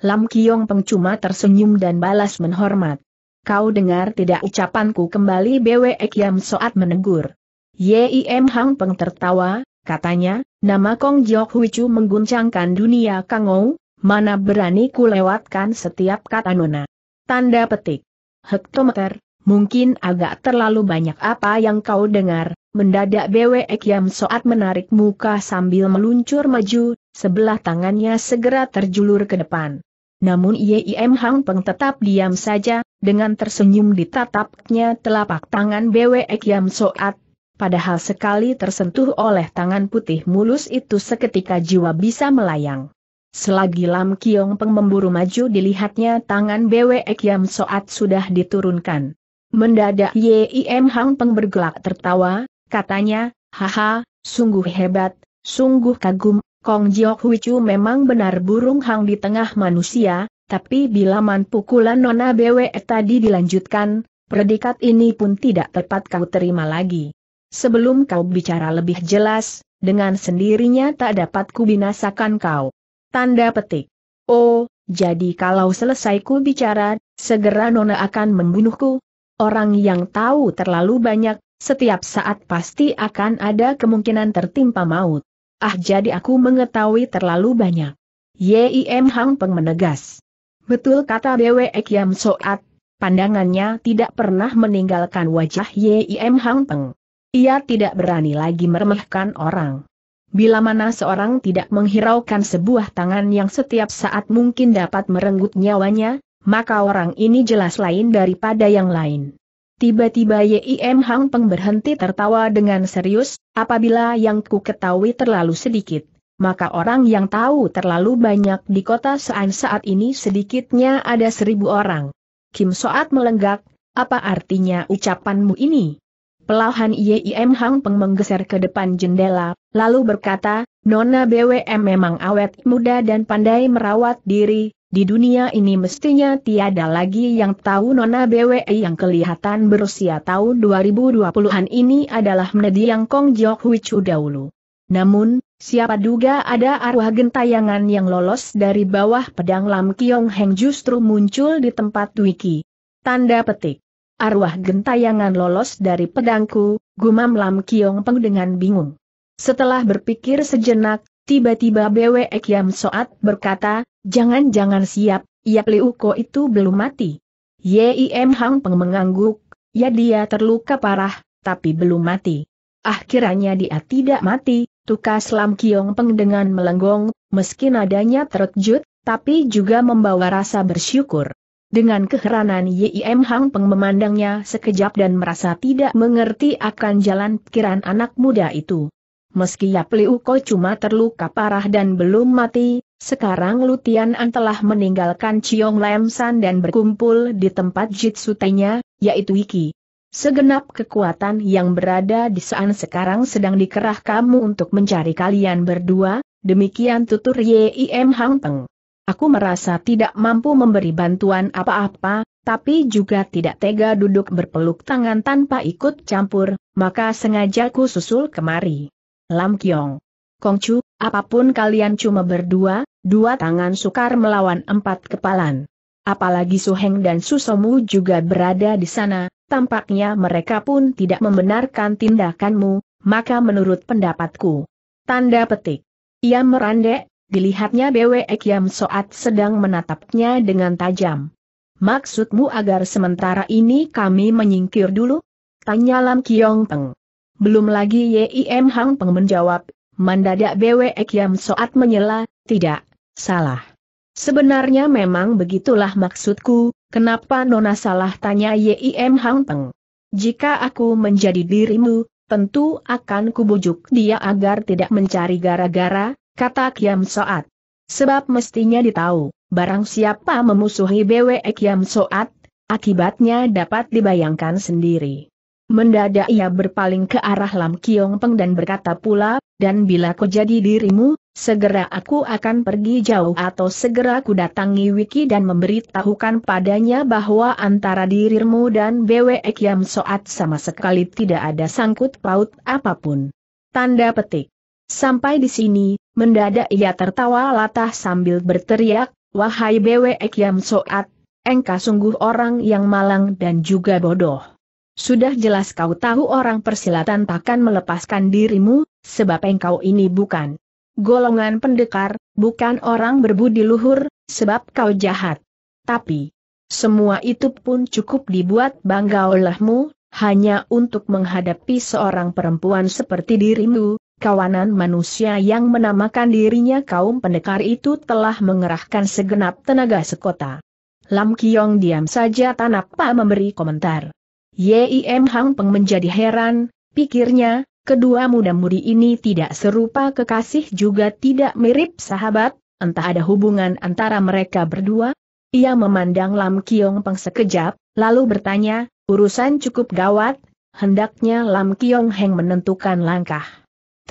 Lam Kiong Peng cuma tersenyum dan balas menghormat. Kau dengar tidak ucapanku kembali Bwe Kiam Soat menegur. Yim Hang Peng tertawa, katanya, Nama Kong Jok Hui Chu mengguncangkan dunia Kangou, mana berani ku lewatkan setiap kata nona. Tanda petik. Hektometer, mungkin agak terlalu banyak apa yang kau dengar, mendadak BW Yam Soat menarik muka sambil meluncur maju, sebelah tangannya segera terjulur ke depan. Namun Yim Hang Peng tetap diam saja, dengan tersenyum ditatapnya telapak tangan BW Yam Soat, padahal sekali tersentuh oleh tangan putih mulus itu seketika jiwa bisa melayang. Selagi Lam Kiong Peng memburu maju dilihatnya tangan BWE Kiam Soat sudah diturunkan. Mendadak Yim Hang Peng bergelak tertawa, katanya, haha, sungguh hebat, sungguh kagum, Kong Jiok Hui Chu memang benar burung hang di tengah manusia, tapi bila man pukulan Nona BWE tadi dilanjutkan, predikat ini pun tidak tepat kau terima lagi. Sebelum kau bicara lebih jelas, dengan sendirinya tak dapat kubinasakan kau. Tanda petik. Oh, jadi kalau selesai ku bicara, segera Nona akan membunuhku. Orang yang tahu terlalu banyak, setiap saat pasti akan ada kemungkinan tertimpa maut. Ah jadi aku mengetahui terlalu banyak. Yim Hang Peng menegas. Betul kata Bwe Kiam Soat, pandangannya tidak pernah meninggalkan wajah Yim Hang Peng. Ia tidak berani lagi meremehkan orang. Bila mana seorang tidak menghiraukan sebuah tangan yang setiap saat mungkin dapat merenggut nyawanya, maka orang ini jelas lain daripada yang lain. Tiba-tiba Yim Hang Peng berhenti tertawa dengan serius, apabila yang ku ketahui terlalu sedikit, maka orang yang tahu terlalu banyak di kota Sean saat ini sedikitnya ada seribu orang. Kim Soat melenggak, apa artinya ucapanmu ini? Pelahan Yim Hang Peng menggeser ke depan jendela, lalu berkata, Nona BWM memang awet muda dan pandai merawat diri, di dunia ini mestinya tiada lagi yang tahu Nona BWE yang kelihatan berusia tahun 2020-an ini adalah menediang Kong Jok Hui Chu dahulu. Namun, siapa duga ada arwah gentayangan yang lolos dari bawah pedang Lam Kiong Heng justru muncul di tempat Wiki. Tanda petik arwah gentayangan lolos dari pedangku, gumam Lam Kiong Peng dengan bingung. Setelah berpikir sejenak, tiba-tiba Bwe Kiam Soat berkata, jangan-jangan siap, Yap Liu Ko itu belum mati. Yim Hang Peng mengangguk, ya dia terluka parah, tapi belum mati. Akhirnya dia tidak mati, tukas Lam Kiong Peng dengan melenggong, meski nadanya terkejut, tapi juga membawa rasa bersyukur. Dengan keheranan Yim Hang Peng memandangnya sekejap dan merasa tidak mengerti akan jalan pikiran anak muda itu. Meski Yap Liu Ko cuma terluka parah dan belum mati, sekarang Lutian An telah meninggalkan Chiong Lam San dan berkumpul di tempat jitsutenya, yaitu Iki. Segenap kekuatan yang berada di Saan sekarang sedang dikerah kamu untuk mencari kalian berdua, demikian tutur Yim Hang Peng. Aku merasa tidak mampu memberi bantuan apa-apa, tapi juga tidak tega duduk berpeluk tangan tanpa ikut campur, maka sengaja ku susul kemari. Lam Kiong. Kongcu, apapun kalian cuma berdua, dua tangan sukar melawan empat kepalan. Apalagi Suheng dan Susomu juga berada di sana, tampaknya mereka pun tidak membenarkan tindakanmu, maka menurut pendapatku. Tanda petik. Ia merandek, Dilihatnya BW Kiam Soat sedang menatapnya dengan tajam. Maksudmu agar sementara ini kami menyingkir dulu? Tanya Lam Kiong Peng. Belum lagi Yim Hang Peng menjawab, Mandadak BW Kiam Soat menyela, tidak, salah. Sebenarnya memang begitulah maksudku, kenapa Nona salah tanya Yim Hang Peng. Jika aku menjadi dirimu, tentu akan kubujuk dia agar tidak mencari gara-gara, kata Kiam Soat. Sebab mestinya ditahu, barang siapa memusuhi BW e Kiam Soat, akibatnya dapat dibayangkan sendiri. Mendadak ia berpaling ke arah Lam Kiong Peng dan berkata pula, dan bila kau jadi dirimu, segera aku akan pergi jauh atau segera ku datangi Wiki dan memberitahukan padanya bahwa antara dirimu dan BW e Kiam Soat sama sekali tidak ada sangkut paut apapun. Tanda petik. Sampai di sini, Mendadak ia tertawa latah sambil berteriak, Wahai BW Yam Soat, engkau sungguh orang yang malang dan juga bodoh. Sudah jelas kau tahu orang persilatan takkan melepaskan dirimu, sebab engkau ini bukan golongan pendekar, bukan orang berbudi luhur, sebab kau jahat. Tapi, semua itu pun cukup dibuat bangga olehmu, hanya untuk menghadapi seorang perempuan seperti dirimu, kawanan manusia yang menamakan dirinya kaum pendekar itu telah mengerahkan segenap tenaga sekota. Lam Kiong diam saja tanpa memberi komentar. Yim Hang Peng menjadi heran, pikirnya, kedua muda-mudi ini tidak serupa kekasih juga tidak mirip sahabat, entah ada hubungan antara mereka berdua. Ia memandang Lam Kiong Peng sekejap, lalu bertanya, urusan cukup gawat, hendaknya Lam Kiong Heng menentukan langkah.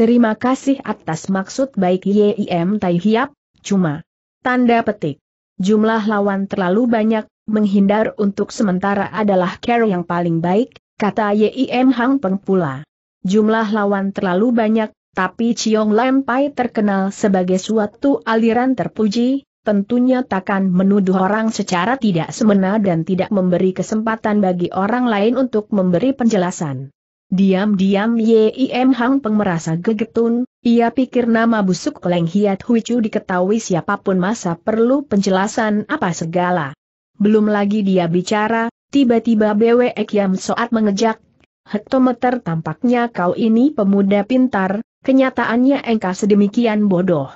Terima kasih atas maksud baik YIM Tai Hiap, cuma. Tanda petik. Jumlah lawan terlalu banyak, menghindar untuk sementara adalah care yang paling baik, kata YIM Hang Peng pula. Jumlah lawan terlalu banyak, tapi Chiong Lam Pai terkenal sebagai suatu aliran terpuji, tentunya takkan menuduh orang secara tidak semena dan tidak memberi kesempatan bagi orang lain untuk memberi penjelasan. Diam-diam Yim Hang Peng merasa gegetun, ia pikir nama busuk Leng Hiat Chu diketahui siapapun masa perlu penjelasan apa segala. Belum lagi dia bicara, tiba-tiba Bwe Yam Soat mengejak, Hektometer tampaknya kau ini pemuda pintar, kenyataannya engkau sedemikian bodoh.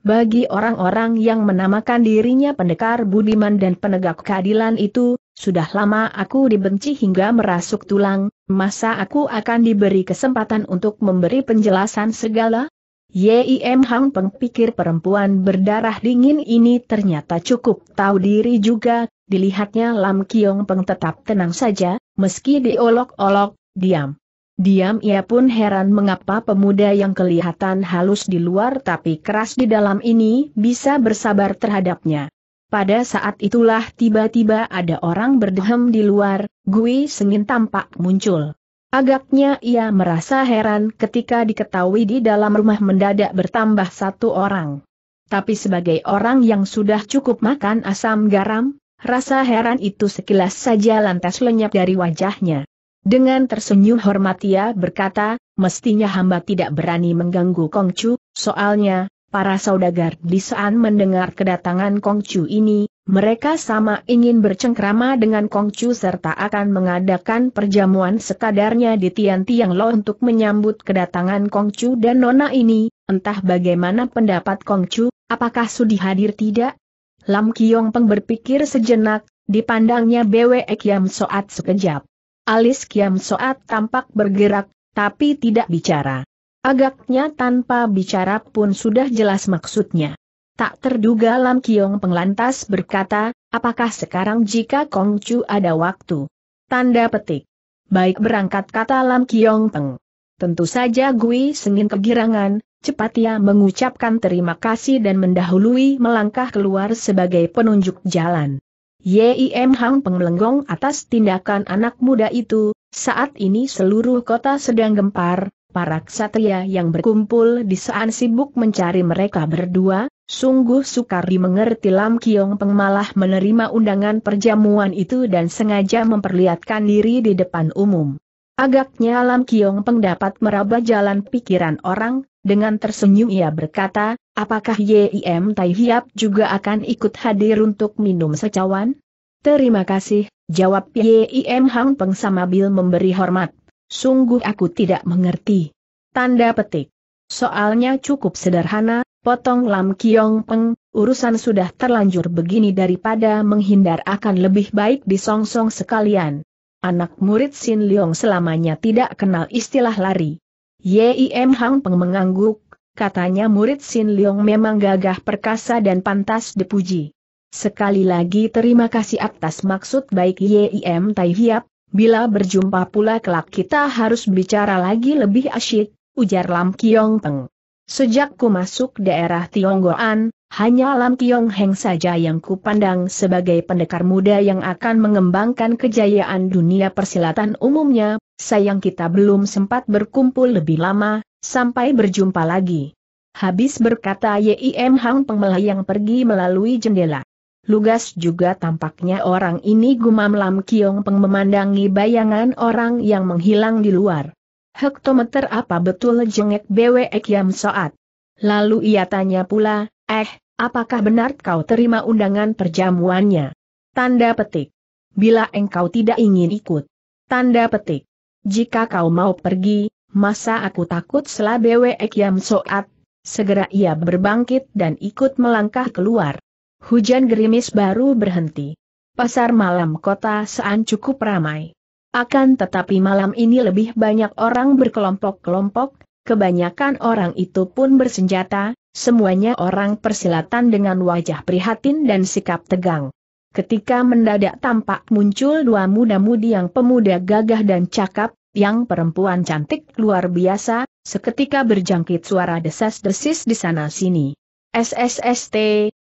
Bagi orang-orang yang menamakan dirinya pendekar budiman dan penegak keadilan itu, sudah lama aku dibenci hingga merasuk tulang, Masa aku akan diberi kesempatan untuk memberi penjelasan segala? Yim Hang Peng pikir perempuan berdarah dingin ini ternyata cukup tahu diri juga, dilihatnya Lam Kiong Peng tetap tenang saja, meski diolok-olok, diam. Diam ia pun heran mengapa pemuda yang kelihatan halus di luar tapi keras di dalam ini bisa bersabar terhadapnya. Pada saat itulah tiba-tiba ada orang berdehem di luar, Gui Sengin tampak muncul. Agaknya ia merasa heran ketika diketahui di dalam rumah mendadak bertambah satu orang. Tapi sebagai orang yang sudah cukup makan asam garam, rasa heran itu sekilas saja lantas lenyap dari wajahnya. Dengan tersenyum hormat ia berkata, mestinya hamba tidak berani mengganggu Kongcu, soalnya, Para saudagar di Saan mendengar kedatangan Kongcu ini, mereka sama ingin bercengkrama dengan Kongcu serta akan mengadakan perjamuan sekadarnya di tiang-tiang lo untuk menyambut kedatangan Kongcu dan Nona ini, entah bagaimana pendapat Kongcu, apakah sudi hadir tidak? Lam Kiong Peng berpikir sejenak, dipandangnya Bwe Kiam Soat sekejap. Alis Kiam Soat tampak bergerak, tapi tidak bicara. Agaknya tanpa bicara pun sudah jelas maksudnya. Tak terduga Lam Kiong penglantas berkata, apakah sekarang jika Kong Chu ada waktu? Tanda petik. Baik berangkat kata Lam Kiong Peng. Tentu saja Gui Sengin kegirangan, cepat ia mengucapkan terima kasih dan mendahului melangkah keluar sebagai penunjuk jalan. Yim Hang Penglenggong atas tindakan anak muda itu, saat ini seluruh kota sedang gempar, para ksatria yang berkumpul di saat sibuk mencari mereka berdua, sungguh sukar dimengerti Lam Kiong Peng malah menerima undangan perjamuan itu dan sengaja memperlihatkan diri di depan umum. Agaknya Lam Kiong Peng dapat meraba jalan pikiran orang, dengan tersenyum ia berkata, apakah YIM Tai Hiap juga akan ikut hadir untuk minum secawan? Terima kasih, jawab YIM Hang Peng sambil memberi hormat. Sungguh aku tidak mengerti. Tanda petik. Soalnya cukup sederhana, potong Lam Kiong Peng, urusan sudah terlanjur begini daripada menghindar akan lebih baik disongsong sekalian. Anak murid Sin Leong selamanya tidak kenal istilah lari. Yim Hang Peng mengangguk, katanya murid Sin Leong memang gagah perkasa dan pantas dipuji. Sekali lagi terima kasih atas maksud baik Yim Tai Hiap, Bila berjumpa pula kelak kita harus bicara lagi lebih asyik, ujar Lam Kiong Teng. Sejak ku masuk daerah Tionggoan, hanya Lam Kiong Heng saja yang ku pandang sebagai pendekar muda yang akan mengembangkan kejayaan dunia persilatan umumnya, sayang kita belum sempat berkumpul lebih lama, sampai berjumpa lagi. Habis berkata Yim Hang Peng melayang pergi melalui jendela. Lugas juga tampaknya orang ini gumam Lam Kiong Peng memandangi bayangan orang yang menghilang di luar. Hektometer apa betul jengek BW Ekiam Soat? Lalu ia tanya pula, eh, apakah benar kau terima undangan perjamuannya? Tanda petik. Bila engkau tidak ingin ikut. Tanda petik. Jika kau mau pergi, masa aku takut selah BW Ekiam Soat? Segera ia berbangkit dan ikut melangkah keluar. Hujan gerimis baru berhenti. Pasar malam kota seancukup cukup ramai. Akan tetapi malam ini lebih banyak orang berkelompok-kelompok, kebanyakan orang itu pun bersenjata, semuanya orang persilatan dengan wajah prihatin dan sikap tegang. Ketika mendadak tampak muncul dua muda-mudi yang pemuda gagah dan cakap, yang perempuan cantik luar biasa, seketika berjangkit suara desas-desis di sana-sini. SSST,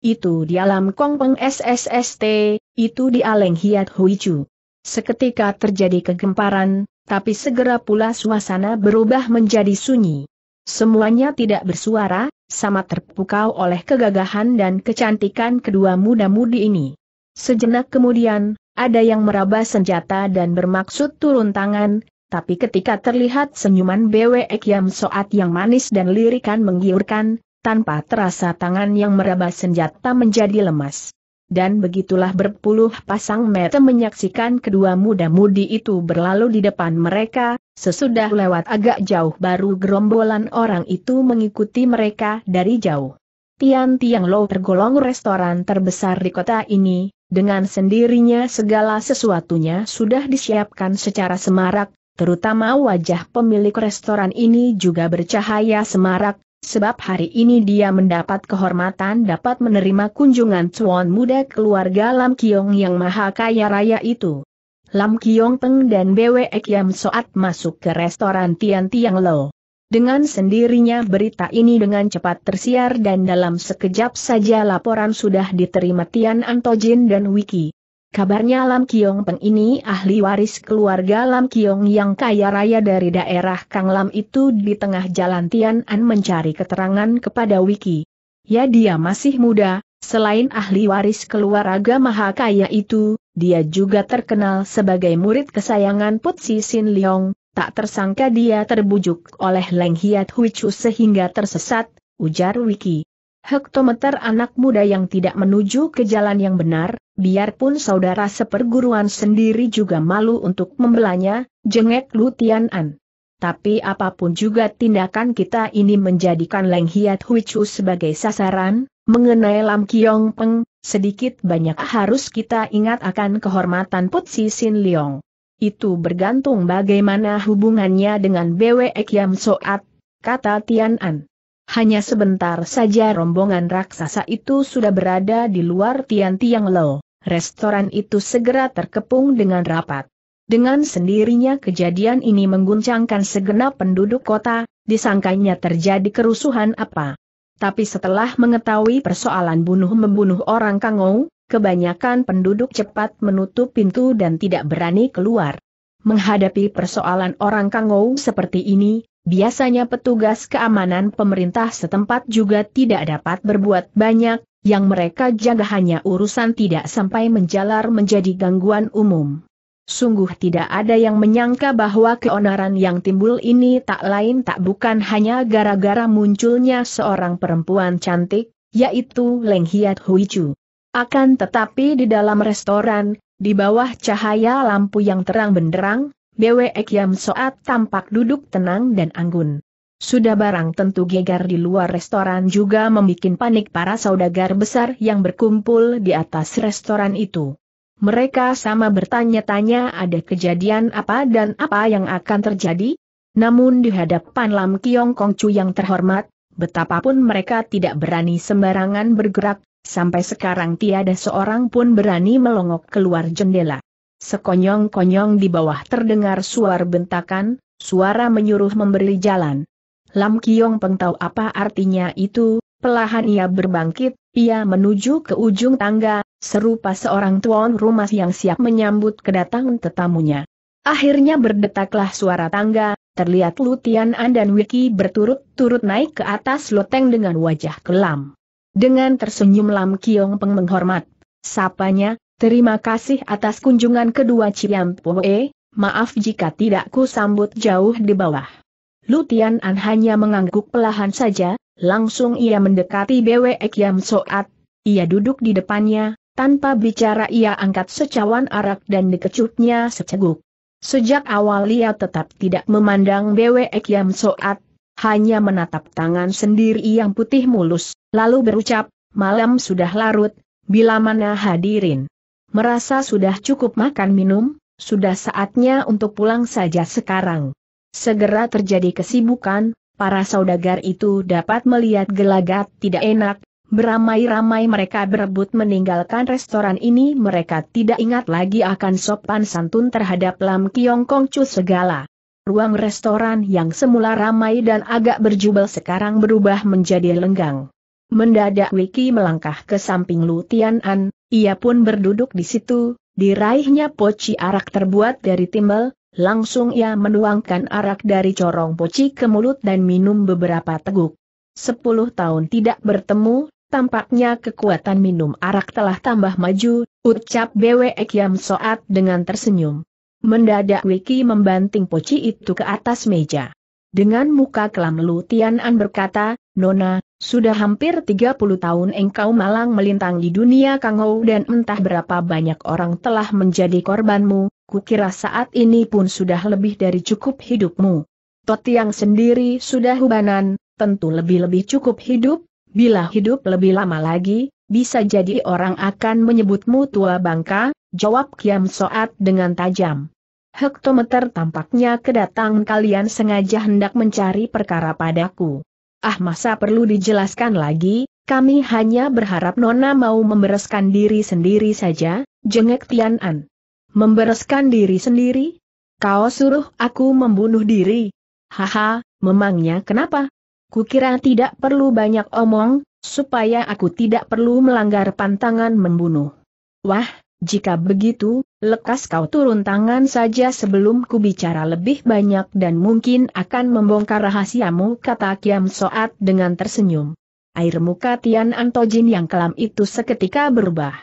itu di alam Kongpeng SSST, itu di Aleng Hiat Huichu. Seketika terjadi kegemparan, tapi segera pula suasana berubah menjadi sunyi. Semuanya tidak bersuara, sama terpukau oleh kegagahan dan kecantikan kedua muda-mudi ini. Sejenak kemudian, ada yang meraba senjata dan bermaksud turun tangan, tapi ketika terlihat senyuman Bwe Kiam Soat yang manis dan lirikan menggiurkan, tanpa terasa tangan yang meraba senjata menjadi lemas. Dan begitulah berpuluh pasang mata menyaksikan kedua muda-mudi itu berlalu di depan mereka, sesudah lewat agak jauh baru gerombolan orang itu mengikuti mereka dari jauh. Tian Tiang Lo tergolong restoran terbesar di kota ini, dengan sendirinya segala sesuatunya sudah disiapkan secara semarak, terutama wajah pemilik restoran ini juga bercahaya semarak, Sebab hari ini dia mendapat kehormatan dapat menerima kunjungan cuan muda keluarga Lam Kiong yang maha kaya raya itu. Lam Kiong Peng dan Bwe Kiam Soat masuk ke restoran Tian Tiang Lo. Dengan sendirinya berita ini dengan cepat tersiar dan dalam sekejap saja laporan sudah diterima Tian Antojin dan Wiki. Kabarnya Lam Kiong Peng ini ahli waris keluarga Lam Kiong yang kaya raya dari daerah Kang Lam itu di tengah jalan Tian An mencari keterangan kepada Wiki. Ya dia masih muda, selain ahli waris keluarga maha kaya itu, dia juga terkenal sebagai murid kesayangan Put Putsi Sin Leong, tak tersangka dia terbujuk oleh Leng Hiat Hui Chu sehingga tersesat, ujar Wiki. Hektometer anak muda yang tidak menuju ke jalan yang benar, biarpun saudara seperguruan sendiri juga malu untuk membelanya, jengek Lu An. Tapi apapun juga tindakan kita ini menjadikan Leng Hiat Hui Chu sebagai sasaran, mengenai Lam Kiong Peng, sedikit banyak harus kita ingat akan kehormatan Putsi Sin Leong. Itu bergantung bagaimana hubungannya dengan BW Kiam Soat, kata Tian An. Hanya sebentar saja rombongan raksasa itu sudah berada di luar Tian Tiang Lo restoran itu segera terkepung dengan rapat. Dengan sendirinya kejadian ini mengguncangkan segenap penduduk kota, disangkanya terjadi kerusuhan apa. Tapi setelah mengetahui persoalan bunuh-membunuh orang Kangou, kebanyakan penduduk cepat menutup pintu dan tidak berani keluar. Menghadapi persoalan orang Kangou seperti ini, biasanya petugas keamanan pemerintah setempat juga tidak dapat berbuat banyak, yang mereka jaga hanya urusan tidak sampai menjalar menjadi gangguan umum. Sungguh tidak ada yang menyangka bahwa keonaran yang timbul ini tak lain tak bukan hanya gara-gara munculnya seorang perempuan cantik, yaitu Leng Hiat Hui Chu. Akan tetapi di dalam restoran, di bawah cahaya lampu yang terang benderang, Bwe Ek Soat tampak duduk tenang dan anggun. Sudah barang tentu gegar di luar restoran juga membuat panik para saudagar besar yang berkumpul di atas restoran itu. Mereka sama bertanya-tanya ada kejadian apa dan apa yang akan terjadi? Namun di hadapan Lam Kiong Kong Chu yang terhormat, betapapun mereka tidak berani sembarangan bergerak, sampai sekarang tiada seorang pun berani melongok keluar jendela. Sekonyong-konyong di bawah terdengar suara bentakan, suara menyuruh memberi jalan. Lam Kiong Peng tahu apa artinya itu, pelahan ia berbangkit, ia menuju ke ujung tangga, serupa seorang tuan rumah yang siap menyambut kedatangan tetamunya. Akhirnya berdetaklah suara tangga, terlihat Lutian An dan Wiki berturut-turut naik ke atas loteng dengan wajah kelam. Dengan tersenyum Lam Kiong Peng menghormat, sapanya, terima kasih atas kunjungan kedua Ciam Poe, maaf jika tidak ku sambut jauh di bawah. Lutian An hanya mengangguk pelahan saja, langsung ia mendekati Bwe Kiam Soat. Ia duduk di depannya, tanpa bicara ia angkat secawan arak dan dikecutnya seceguk. Sejak awal ia tetap tidak memandang Bwe Kiam Soat, hanya menatap tangan sendiri yang putih mulus, lalu berucap, malam sudah larut, bila mana hadirin. Merasa sudah cukup makan minum, sudah saatnya untuk pulang saja sekarang. Segera terjadi kesibukan, para saudagar itu dapat melihat gelagat tidak enak, Beramai-ramai mereka berebut meninggalkan restoran ini mereka tidak ingat lagi akan sopan santun terhadap Lam Kiong Chu segala. Ruang restoran yang semula ramai dan agak berjubel sekarang berubah menjadi lenggang. Mendadak Wiki melangkah ke samping Lutian An, ia pun berduduk di situ, diraihnya poci arak terbuat dari timbel, Langsung ia menuangkan arak dari corong poci ke mulut dan minum beberapa teguk. Sepuluh tahun tidak bertemu, tampaknya kekuatan minum arak telah tambah maju, ucap Bwe Kiam Soat dengan tersenyum. Mendadak Wiki membanting poci itu ke atas meja. Dengan muka kelam Lu Tian An berkata, Nona, sudah hampir 30 tahun engkau malang melintang di dunia Kangou dan entah berapa banyak orang telah menjadi korbanmu, kukira saat ini pun sudah lebih dari cukup hidupmu. yang sendiri sudah hubanan, tentu lebih-lebih cukup hidup, bila hidup lebih lama lagi, bisa jadi orang akan menyebutmu tua bangka, jawab Kiam Soat dengan tajam. Hektometer tampaknya kedatang kalian sengaja hendak mencari perkara padaku. Ah masa perlu dijelaskan lagi, kami hanya berharap Nona mau membereskan diri sendiri saja, jengek Tian An. Membereskan diri sendiri? Kau suruh aku membunuh diri? Haha, memangnya kenapa? Kukira tidak perlu banyak omong, supaya aku tidak perlu melanggar pantangan membunuh. Wah, jika begitu, lekas kau turun tangan saja sebelum ku bicara lebih banyak dan mungkin akan membongkar rahasiamu kata Kiam Soat dengan tersenyum. Air muka Tian Antojin yang kelam itu seketika berubah.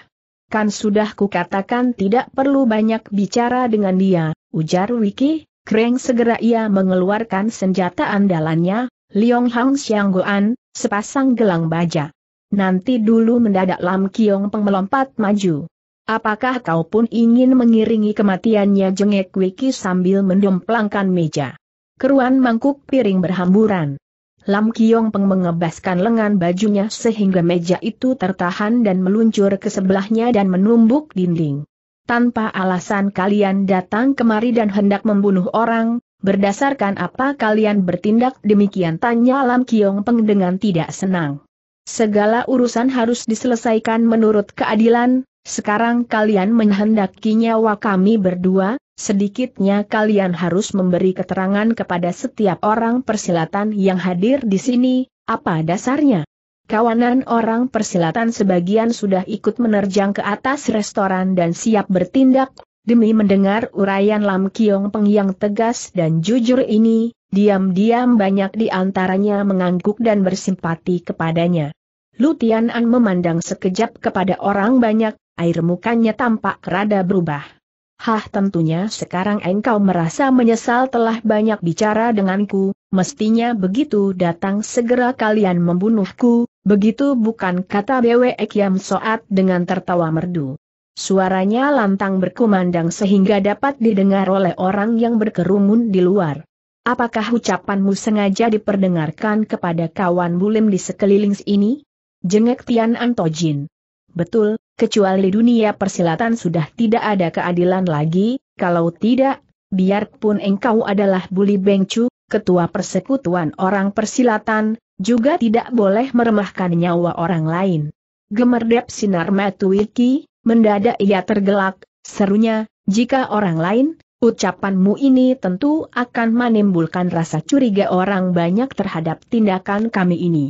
Kan sudah kukatakan tidak perlu banyak bicara dengan dia, ujar Wiki, Kreng segera ia mengeluarkan senjata andalannya, Liong Hang Xiang Xiangguan, sepasang gelang baja. Nanti dulu mendadak Lam Kiong Peng melompat maju. Apakah kau pun ingin mengiringi kematiannya jengek Wiki sambil mendomplangkan meja? Keruan mangkuk piring berhamburan. Lam Kiong Peng mengebaskan lengan bajunya sehingga meja itu tertahan dan meluncur ke sebelahnya dan menumbuk dinding. Tanpa alasan kalian datang kemari dan hendak membunuh orang, berdasarkan apa kalian bertindak demikian tanya Lam Kiong Peng dengan tidak senang. Segala urusan harus diselesaikan menurut keadilan, sekarang kalian menghendaki nyawa kami berdua, sedikitnya kalian harus memberi keterangan kepada setiap orang persilatan yang hadir di sini, apa dasarnya? Kawanan orang persilatan sebagian sudah ikut menerjang ke atas restoran dan siap bertindak, demi mendengar urayan Lam Kiong Peng yang tegas dan jujur ini, diam-diam banyak di antaranya mengangguk dan bersimpati kepadanya. Lutian An memandang sekejap kepada orang banyak, air mukanya tampak rada berubah. Hah tentunya sekarang engkau merasa menyesal telah banyak bicara denganku, mestinya begitu datang segera kalian membunuhku, begitu bukan kata Bwe Kiam Soat dengan tertawa merdu. Suaranya lantang berkumandang sehingga dapat didengar oleh orang yang berkerumun di luar. Apakah ucapanmu sengaja diperdengarkan kepada kawan bulim di sekeliling ini? Jengek Tian Antojin. Betul, kecuali dunia persilatan sudah tidak ada keadilan lagi, kalau tidak, biarpun engkau adalah Buli Bengcu, ketua persekutuan orang persilatan, juga tidak boleh meremahkan nyawa orang lain. Gemerdep sinar wiki, mendadak ia tergelak, serunya, jika orang lain, ucapanmu ini tentu akan menimbulkan rasa curiga orang banyak terhadap tindakan kami ini.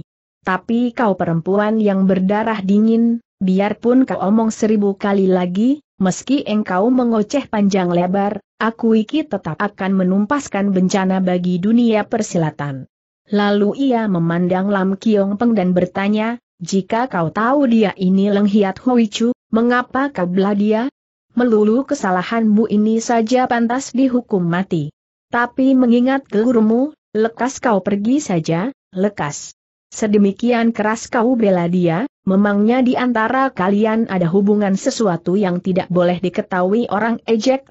Tapi kau perempuan yang berdarah dingin, biarpun kau omong seribu kali lagi, meski engkau mengoceh panjang lebar, aku iki tetap akan menumpaskan bencana bagi dunia persilatan. Lalu ia memandang Lam Kiong Peng dan bertanya, jika kau tahu dia ini Leng Hiat Hui Chu, mengapa kau belah dia? Melulu kesalahanmu ini saja pantas dihukum mati. Tapi mengingat gurumu, lekas kau pergi saja, lekas. Sedemikian keras kau bela dia, memangnya di antara kalian ada hubungan sesuatu yang tidak boleh diketahui orang ejek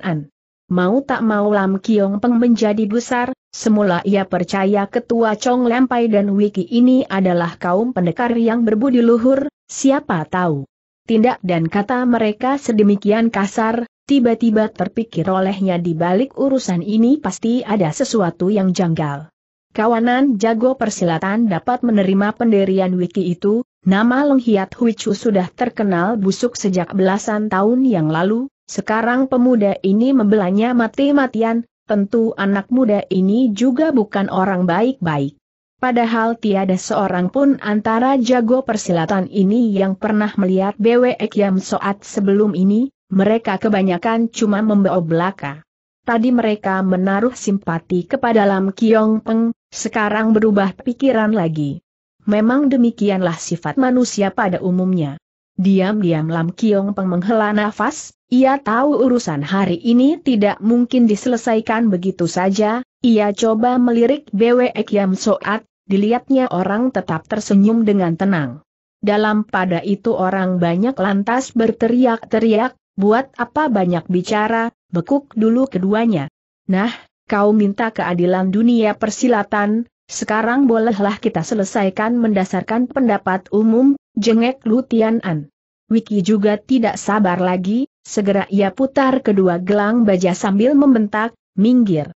An. Mau tak mau Lam Kiong Peng menjadi besar, semula ia percaya ketua Chong Lempai dan Wiki ini adalah kaum pendekar yang berbudi luhur, siapa tahu. Tindak dan kata mereka sedemikian kasar, tiba-tiba terpikir olehnya di balik urusan ini pasti ada sesuatu yang janggal. Kawanan jago persilatan dapat menerima penderian wiki itu, nama Leng Hiat sudah terkenal busuk sejak belasan tahun yang lalu, sekarang pemuda ini membelanya mati-matian, tentu anak muda ini juga bukan orang baik-baik. Padahal tiada seorang pun antara jago persilatan ini yang pernah melihat BW Ekyam saat sebelum ini, mereka kebanyakan cuma membawa belaka. Tadi mereka menaruh simpati kepada Lam Kiong Peng, sekarang berubah pikiran lagi. Memang demikianlah sifat manusia pada umumnya. Diam-diam Lam Kiong Peng menghela nafas, ia tahu urusan hari ini tidak mungkin diselesaikan begitu saja, ia coba melirik Bwe Kiam Soat, dilihatnya orang tetap tersenyum dengan tenang. Dalam pada itu orang banyak lantas berteriak-teriak, buat apa banyak bicara, bekuk dulu keduanya. Nah, kau minta keadilan dunia persilatan, sekarang bolehlah kita selesaikan mendasarkan pendapat umum, jengek Lutian An. Wiki juga tidak sabar lagi, segera ia putar kedua gelang baja sambil membentak, minggir.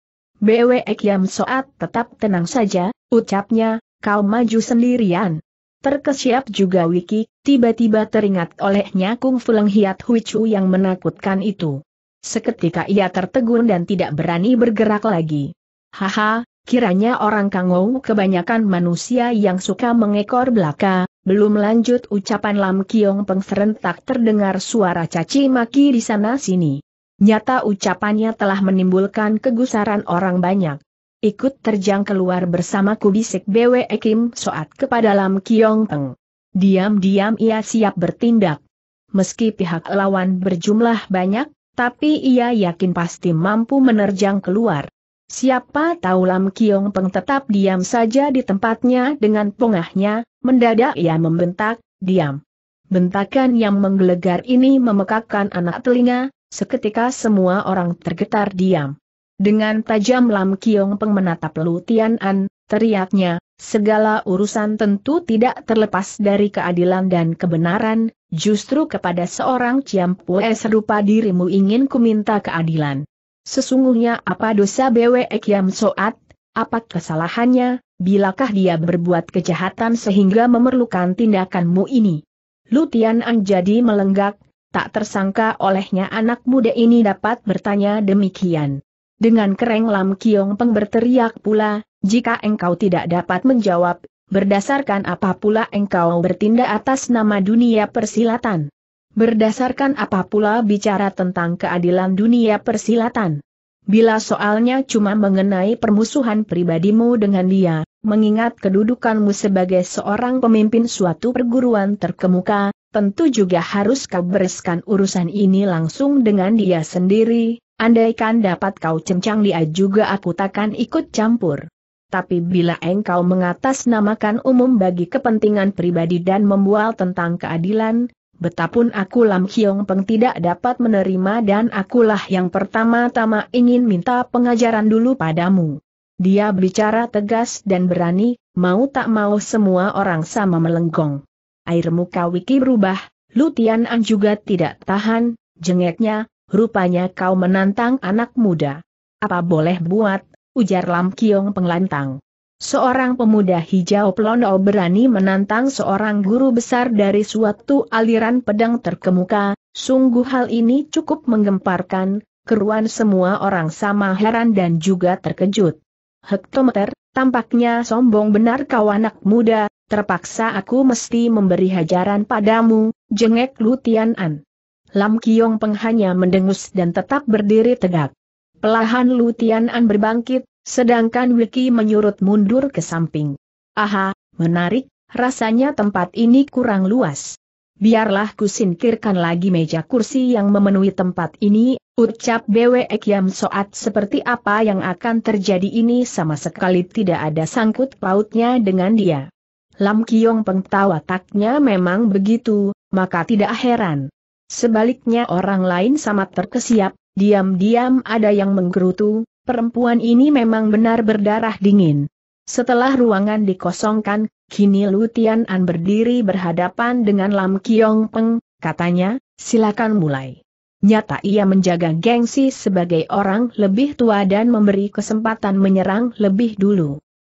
Bwe Kiam Soat tetap tenang saja, ucapnya, kau maju sendirian. Terkesiap juga Wiki, tiba-tiba teringat olehnya Kung Fuleng Hiat Hui Chu yang menakutkan itu. Seketika ia tertegun dan tidak berani bergerak lagi. Haha, kiranya orang Kangou kebanyakan manusia yang suka mengekor belaka, belum lanjut ucapan Lam Kiong Peng serentak terdengar suara caci maki di sana-sini. Nyata ucapannya telah menimbulkan kegusaran orang banyak. Ikut terjang keluar bersama kubisik Bwe Kim Soat kepada Lam Kiong Peng. Diam-diam ia siap bertindak. Meski pihak lawan berjumlah banyak, tapi ia yakin pasti mampu menerjang keluar. Siapa tahu Lam Kiong Peng tetap diam saja di tempatnya dengan pongahnya, mendadak ia membentak, diam. Bentakan yang menggelegar ini memekakkan anak telinga, seketika semua orang tergetar diam. Dengan tajam Lam Kiong Peng menatap Lu Tian An, teriaknya, segala urusan tentu tidak terlepas dari keadilan dan kebenaran, Justru kepada seorang Ciampue serupa dirimu ingin kuminta keadilan. Sesungguhnya apa dosa BWE Kiam Soat, apa kesalahannya, bilakah dia berbuat kejahatan sehingga memerlukan tindakanmu ini? Lutian Ang jadi melenggak, tak tersangka olehnya anak muda ini dapat bertanya demikian. Dengan kereng Lam Kiong Peng berteriak pula, jika engkau tidak dapat menjawab, Berdasarkan apa pula engkau bertindak atas nama dunia persilatan? Berdasarkan apa pula bicara tentang keadilan dunia persilatan? Bila soalnya cuma mengenai permusuhan pribadimu dengan dia, mengingat kedudukanmu sebagai seorang pemimpin suatu perguruan terkemuka, tentu juga harus kau bereskan urusan ini langsung dengan dia sendiri, andaikan dapat kau cencang dia juga aku takkan ikut campur tapi bila engkau mengatasnamakan umum bagi kepentingan pribadi dan membual tentang keadilan, betapun aku Lam Hiong Peng tidak dapat menerima dan akulah yang pertama-tama ingin minta pengajaran dulu padamu. Dia bicara tegas dan berani, mau tak mau semua orang sama melenggong. Air muka Wiki berubah, Lutian An juga tidak tahan, jengeknya, rupanya kau menantang anak muda. Apa boleh buat, ujar Lam Kiong penglantang. Seorang pemuda hijau pelondo berani menantang seorang guru besar dari suatu aliran pedang terkemuka, sungguh hal ini cukup menggemparkan, keruan semua orang sama heran dan juga terkejut. Hektometer, tampaknya sombong benar kau anak muda, terpaksa aku mesti memberi hajaran padamu, jengek Lutian An. Lam Kiong Peng hanya mendengus dan tetap berdiri tegak. Pelahan Lutianan berbangkit, sedangkan Wiki menyurut mundur ke samping. Aha, menarik, rasanya tempat ini kurang luas. Biarlah kusinkirkan lagi meja kursi yang memenuhi tempat ini, ucap Bwe Kiam Soat seperti apa yang akan terjadi ini sama sekali tidak ada sangkut pautnya dengan dia. Lam Kiong Peng taknya memang begitu, maka tidak heran. Sebaliknya orang lain sama terkesiap, Diam-diam ada yang menggerutu, perempuan ini memang benar berdarah dingin. Setelah ruangan dikosongkan, kini Lutian An berdiri berhadapan dengan Lam Kiong Peng, katanya, silakan mulai. Nyata ia menjaga gengsi sebagai orang lebih tua dan memberi kesempatan menyerang lebih dulu.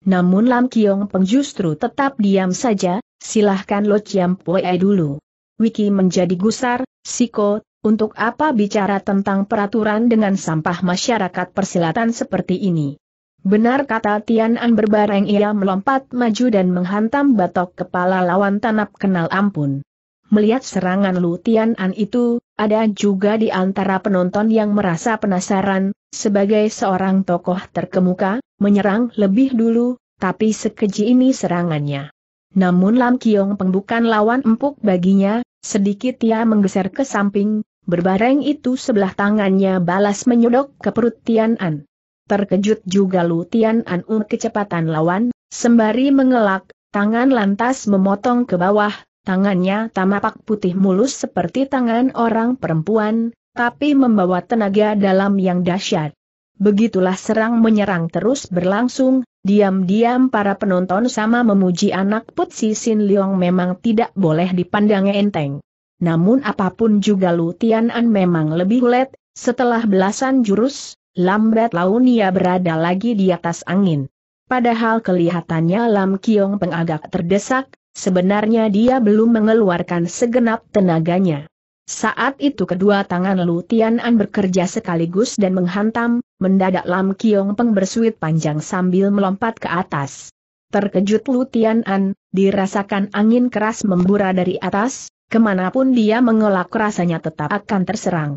Namun Lam Kiong Peng justru tetap diam saja, silahkan Lo Chiam Pue dulu. Wiki menjadi gusar, Siko, untuk apa bicara tentang peraturan dengan sampah masyarakat persilatan seperti ini? Benar kata Tian An berbareng ia melompat maju dan menghantam batok kepala lawan tanap kenal ampun. Melihat serangan Lu Tian An itu, ada juga di antara penonton yang merasa penasaran, sebagai seorang tokoh terkemuka, menyerang lebih dulu, tapi sekeji ini serangannya. Namun Lam Kiong Peng lawan empuk baginya, sedikit ia menggeser ke samping, Berbareng itu sebelah tangannya balas menyodok ke perut An. Terkejut juga Lu Tian'an um kecepatan lawan, sembari mengelak, tangan lantas memotong ke bawah, tangannya tamapak putih mulus seperti tangan orang perempuan, tapi membawa tenaga dalam yang dahsyat. Begitulah serang menyerang terus berlangsung, diam-diam para penonton sama memuji anak Putsi Sin Leong memang tidak boleh dipandang enteng namun apapun juga Lu Tianan memang lebih ulet, setelah belasan jurus, lambat laun ia berada lagi di atas angin. Padahal kelihatannya Lam Kiong pengagak terdesak, sebenarnya dia belum mengeluarkan segenap tenaganya. Saat itu kedua tangan Lu Tianan bekerja sekaligus dan menghantam, mendadak Lam Kiong Peng bersuit panjang sambil melompat ke atas. Terkejut Lu Tianan, dirasakan angin keras membura dari atas, Kemanapun dia mengelak rasanya tetap akan terserang.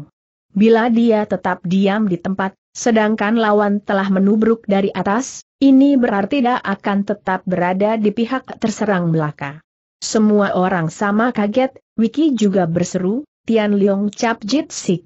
Bila dia tetap diam di tempat, sedangkan lawan telah menubruk dari atas, ini berarti dia akan tetap berada di pihak terserang belaka. Semua orang sama kaget, Wiki juga berseru, Tian Leong Cap Jit Sik.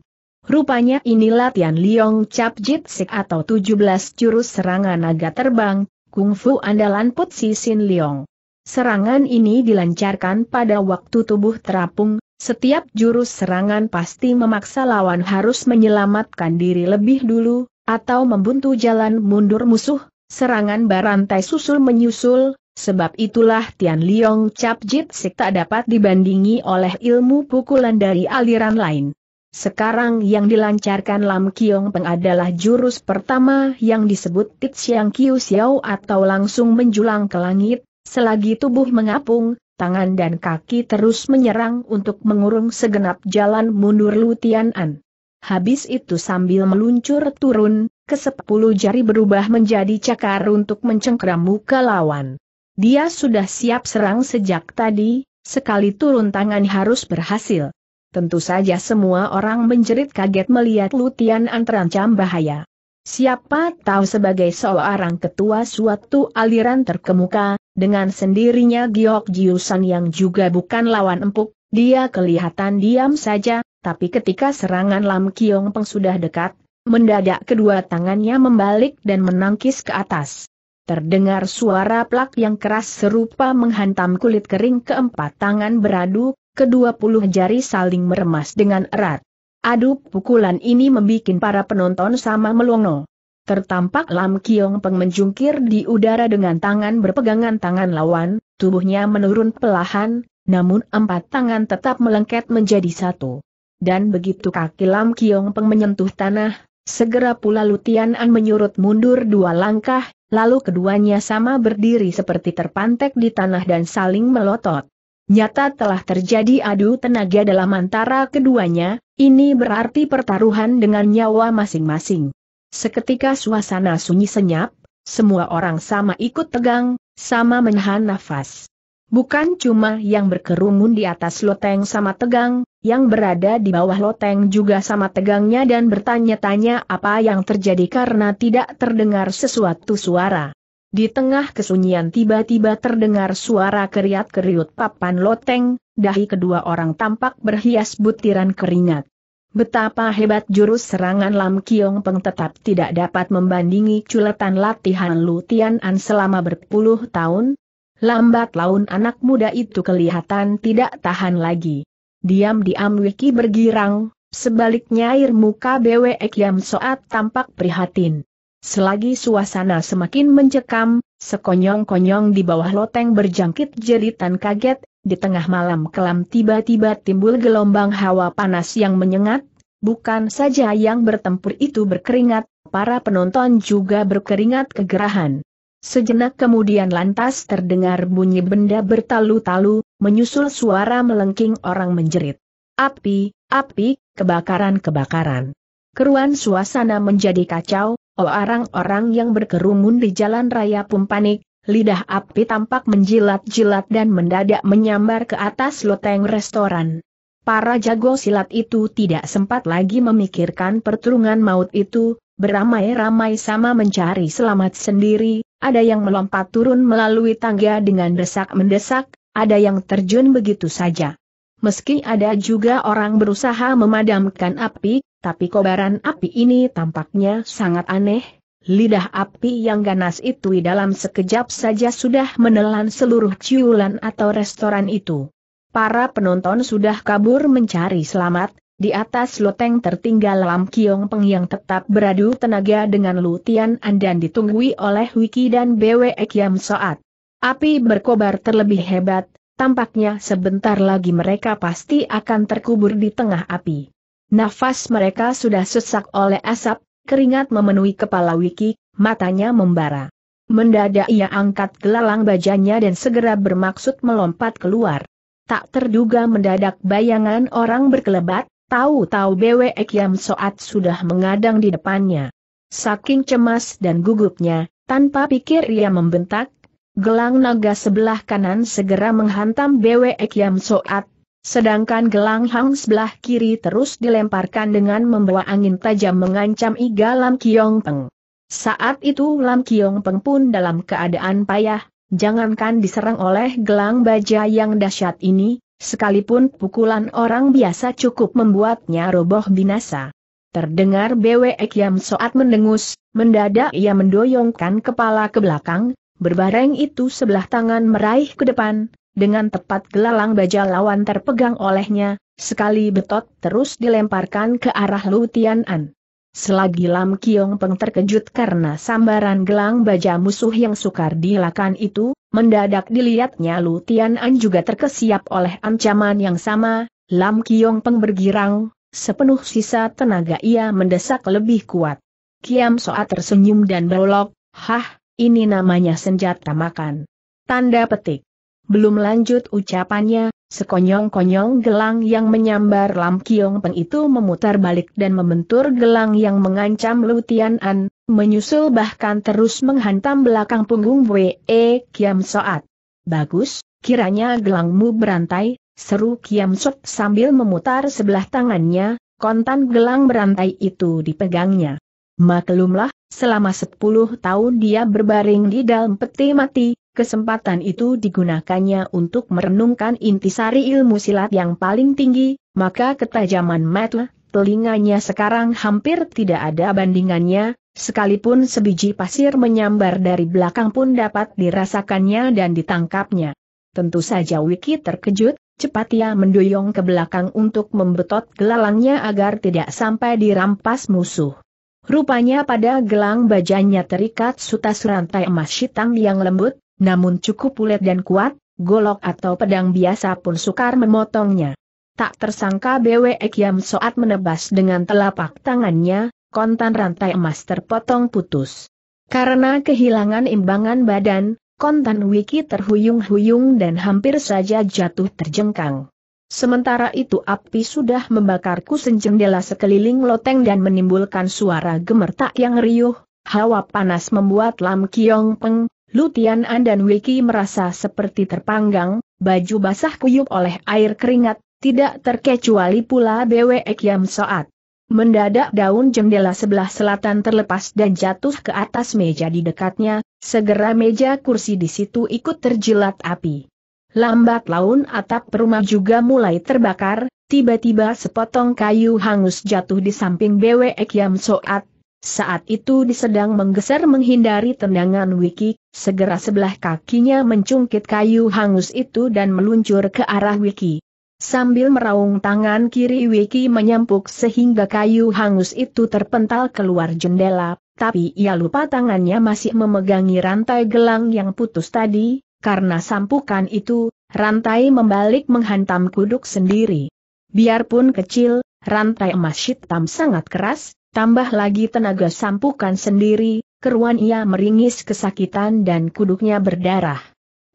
Rupanya inilah Tian Leong Cap Jit Sik atau 17 jurus serangan naga terbang, kungfu andalan Putsi Sin Leong. Serangan ini dilancarkan pada waktu tubuh terapung, setiap jurus serangan pasti memaksa lawan harus menyelamatkan diri lebih dulu, atau membuntu jalan mundur musuh, serangan barantai susul menyusul, sebab itulah Tian Liong Cap Jit Sik tak dapat dibandingi oleh ilmu pukulan dari aliran lain. Sekarang yang dilancarkan Lam Kiong Peng adalah jurus pertama yang disebut Tit Siang Kiu Xiao atau langsung menjulang ke langit, Selagi tubuh mengapung, tangan dan kaki terus menyerang untuk mengurung segenap jalan mundur Lutianan. Habis itu sambil meluncur turun, ke sepuluh jari berubah menjadi cakar untuk mencengkeram muka lawan. Dia sudah siap serang sejak tadi, sekali turun tangan harus berhasil. Tentu saja semua orang menjerit kaget melihat Lutian terancam bahaya. Siapa tahu sebagai seorang ketua suatu aliran terkemuka, dengan sendirinya Giok Jiusan yang juga bukan lawan empuk, dia kelihatan diam saja, tapi ketika serangan Lam Kiong Peng sudah dekat, mendadak kedua tangannya membalik dan menangkis ke atas. Terdengar suara plak yang keras serupa menghantam kulit kering keempat tangan beradu, kedua puluh jari saling meremas dengan erat. Aduh, pukulan ini membuat para penonton sama melongo. Tertampak Lam Kiong Peng menjungkir di udara dengan tangan berpegangan tangan lawan, tubuhnya menurun pelahan, namun empat tangan tetap melengket menjadi satu. Dan begitu kaki Lam Kiong Peng menyentuh tanah, segera pula Lutian An menyurut mundur dua langkah, lalu keduanya sama berdiri seperti terpantek di tanah dan saling melotot. Nyata telah terjadi adu tenaga dalam antara keduanya, ini berarti pertaruhan dengan nyawa masing-masing. Seketika suasana sunyi senyap, semua orang sama ikut tegang, sama menahan nafas. Bukan cuma yang berkerumun di atas loteng sama tegang, yang berada di bawah loteng juga sama tegangnya dan bertanya-tanya apa yang terjadi karena tidak terdengar sesuatu suara. Di tengah kesunyian tiba-tiba terdengar suara keriat-keriut papan loteng, dahi kedua orang tampak berhias butiran keringat. Betapa hebat jurus serangan Lam Kiong Peng tetap tidak dapat membandingi culetan latihan Lu An selama berpuluh tahun. Lambat laun anak muda itu kelihatan tidak tahan lagi. Diam-diam Wiki bergirang, sebaliknya air muka Bwe Kiam Soat tampak prihatin. Selagi suasana semakin mencekam, sekonyong-konyong di bawah loteng berjangkit jeritan kaget, di tengah malam kelam tiba-tiba timbul gelombang hawa panas yang menyengat, bukan saja yang bertempur itu berkeringat, para penonton juga berkeringat kegerahan. Sejenak kemudian lantas terdengar bunyi benda bertalu-talu, menyusul suara melengking orang menjerit. Api, api, kebakaran-kebakaran. Keruan suasana menjadi kacau, orang-orang yang berkerumun di jalan raya pun panik, lidah api tampak menjilat-jilat dan mendadak menyambar ke atas loteng restoran. Para jago silat itu tidak sempat lagi memikirkan pertarungan maut itu, beramai-ramai sama mencari selamat sendiri, ada yang melompat turun melalui tangga dengan desak-mendesak, ada yang terjun begitu saja. Meski ada juga orang berusaha memadamkan api, tapi kobaran api ini tampaknya sangat aneh. Lidah api yang ganas itu dalam sekejap saja sudah menelan seluruh ciulan atau restoran itu. Para penonton sudah kabur mencari selamat, di atas loteng tertinggal Lam Kiong Peng yang tetap beradu tenaga dengan Lutian An dan ditunggui oleh Wiki dan Bwe Kiam Soat. Api berkobar terlebih hebat, tampaknya sebentar lagi mereka pasti akan terkubur di tengah api. Nafas mereka sudah sesak oleh asap, keringat memenuhi kepala Wiki, matanya membara. Mendadak ia angkat gelalang bajanya dan segera bermaksud melompat keluar. Tak terduga mendadak bayangan orang berkelebat, tahu-tahu BW Ekyam Soat sudah mengadang di depannya. Saking cemas dan gugupnya, tanpa pikir ia membentak, gelang naga sebelah kanan segera menghantam BW Ekyam Soat, Sedangkan gelang Hang sebelah kiri terus dilemparkan dengan membawa angin tajam mengancam Iga Lam Kiong Peng. Saat itu Lam Kiong Peng pun dalam keadaan payah, jangankan diserang oleh gelang baja yang dahsyat ini, sekalipun pukulan orang biasa cukup membuatnya roboh binasa. Terdengar BWE Yam Soat mendengus, mendadak ia mendoyongkan kepala ke belakang, berbareng itu sebelah tangan meraih ke depan, dengan tepat gelalang baja lawan terpegang olehnya, sekali betot terus dilemparkan ke arah Lu Tian'an. Selagi Lam Kiong Peng terkejut karena sambaran gelang baja musuh yang sukar dilakukan itu, mendadak dilihatnya Lu Tian'an juga terkesiap oleh ancaman yang sama, Lam Kiong Peng bergirang, sepenuh sisa tenaga ia mendesak lebih kuat. Kiam Soa tersenyum dan berolok, hah, ini namanya senjata makan. Tanda petik. Belum lanjut ucapannya, sekonyong-konyong gelang yang menyambar Lam Kiong Peng itu memutar balik dan membentur gelang yang mengancam Lutian An, menyusul bahkan terus menghantam belakang punggung Wei Kiam Soat. Bagus, kiranya gelangmu berantai, seru Kiam Soat sambil memutar sebelah tangannya, kontan gelang berantai itu dipegangnya. Maklumlah, selama sepuluh tahun dia berbaring di dalam peti mati, Kesempatan itu digunakannya untuk merenungkan intisari ilmu silat yang paling tinggi, maka ketajaman mata, telinganya sekarang hampir tidak ada bandingannya, sekalipun sebiji pasir menyambar dari belakang pun dapat dirasakannya dan ditangkapnya. Tentu saja Wiki terkejut, cepat ia mendoyong ke belakang untuk membetot gelalangnya agar tidak sampai dirampas musuh. Rupanya pada gelang bajanya terikat sutas rantai emas hitam yang lembut, namun cukup ulet dan kuat, golok atau pedang biasa pun sukar memotongnya. Tak tersangka BW Kiam Soat menebas dengan telapak tangannya, kontan rantai emas terpotong putus. Karena kehilangan imbangan badan, kontan Wiki terhuyung-huyung dan hampir saja jatuh terjengkang. Sementara itu api sudah membakarku jendela sekeliling loteng dan menimbulkan suara gemertak yang riuh, hawa panas membuat Lam Kiong Peng, Lutian An dan Wiki merasa seperti terpanggang, baju basah kuyup oleh air keringat, tidak terkecuali pula Bwe Yam Soat. Mendadak daun jendela sebelah selatan terlepas dan jatuh ke atas meja di dekatnya, segera meja kursi di situ ikut terjilat api. Lambat laun atap rumah juga mulai terbakar, tiba-tiba sepotong kayu hangus jatuh di samping Bwe Yam Soat, saat itu disedang menggeser menghindari tendangan Wiki, segera sebelah kakinya mencungkit kayu hangus itu dan meluncur ke arah Wiki. Sambil meraung tangan kiri Wiki menyampuk sehingga kayu hangus itu terpental keluar jendela, tapi ia lupa tangannya masih memegangi rantai gelang yang putus tadi, karena sampukan itu, rantai membalik menghantam kuduk sendiri. Biarpun kecil, rantai emas hitam sangat keras, Tambah lagi tenaga sampukan sendiri, keruan ia meringis kesakitan dan kuduknya berdarah.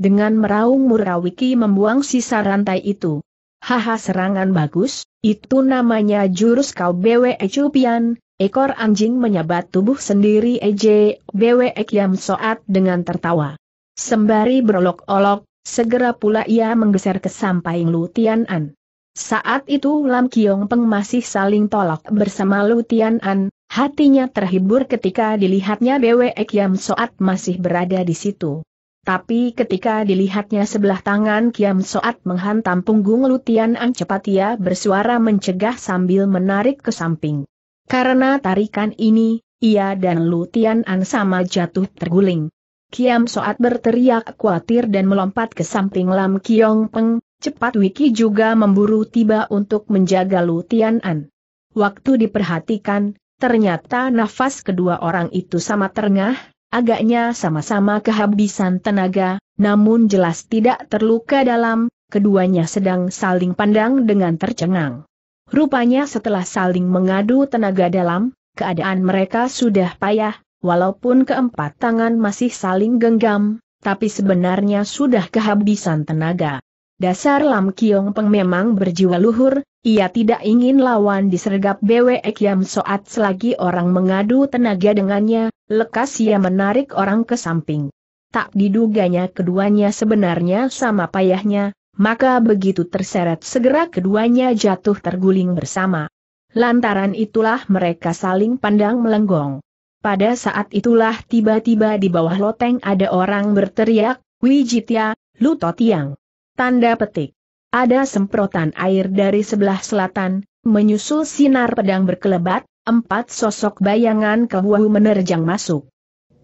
Dengan meraung Murawiki membuang sisa rantai itu. Haha serangan bagus, itu namanya jurus kau BWE Cupian, ekor anjing menyabat tubuh sendiri EJ BWE Kiam Soat dengan tertawa. Sembari berolok-olok, segera pula ia menggeser ke samping Lutian An. Saat itu Lam Kiong Peng masih saling tolak bersama Lutian Tian An, hatinya terhibur ketika dilihatnya Bwe Kiam Soat masih berada di situ. Tapi ketika dilihatnya sebelah tangan Kiam Soat menghantam punggung Lutian An cepat ia bersuara mencegah sambil menarik ke samping. Karena tarikan ini, ia dan Lutian An sama jatuh terguling. Kiam Soat berteriak khawatir dan melompat ke samping Lam Kiong Peng, Cepat Wiki juga memburu tiba untuk menjaga Lu Tian'an. Waktu diperhatikan, ternyata nafas kedua orang itu sama terengah, agaknya sama-sama kehabisan tenaga, namun jelas tidak terluka dalam, keduanya sedang saling pandang dengan tercengang. Rupanya setelah saling mengadu tenaga dalam, keadaan mereka sudah payah, walaupun keempat tangan masih saling genggam, tapi sebenarnya sudah kehabisan tenaga. Dasar Lam Kiong Peng memang berjiwa luhur, ia tidak ingin lawan disergap BW Yam Soat selagi orang mengadu tenaga dengannya, lekas ia menarik orang ke samping. Tak diduganya keduanya sebenarnya sama payahnya, maka begitu terseret segera keduanya jatuh terguling bersama. Lantaran itulah mereka saling pandang melenggong. Pada saat itulah tiba-tiba di bawah loteng ada orang berteriak, Wijitya, Luto Tiang. Tanda petik. Ada semprotan air dari sebelah selatan, menyusul sinar pedang berkelebat, empat sosok bayangan kehuahu menerjang masuk.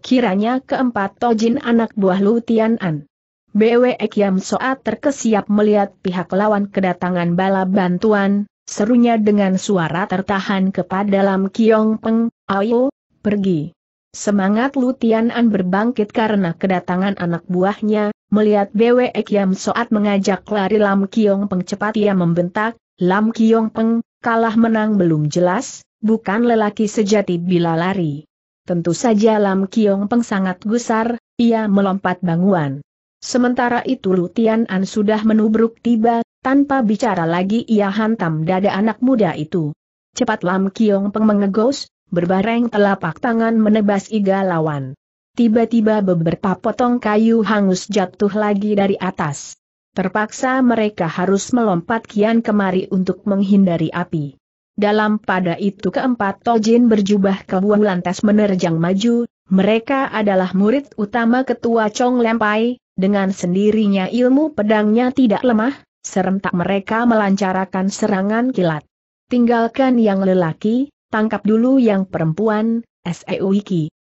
Kiranya keempat tojin anak buah Lu Tianan. BW Kiam Soat terkesiap melihat pihak lawan kedatangan bala bantuan, serunya dengan suara tertahan kepada Lam Kiong Peng, ayo, pergi. Semangat An berbangkit karena kedatangan anak buahnya, melihat Bwe Kiam Soat mengajak lari Lam Kiong Peng cepat ia membentak, Lam Kiong Peng, kalah menang belum jelas, bukan lelaki sejati bila lari. Tentu saja Lam Kiong Peng sangat gusar, ia melompat bangunan. Sementara itu An sudah menubruk tiba, tanpa bicara lagi ia hantam dada anak muda itu. Cepat Lam Kiong Peng mengegos, berbareng telapak tangan menebas iga lawan. Tiba-tiba beberapa potong kayu hangus jatuh lagi dari atas. Terpaksa mereka harus melompat kian kemari untuk menghindari api. Dalam pada itu keempat tojin berjubah kebuang lantas menerjang maju, mereka adalah murid utama ketua Chong Lempai, dengan sendirinya ilmu pedangnya tidak lemah, serentak mereka melancarkan serangan kilat. Tinggalkan yang lelaki, tangkap dulu yang perempuan, SEU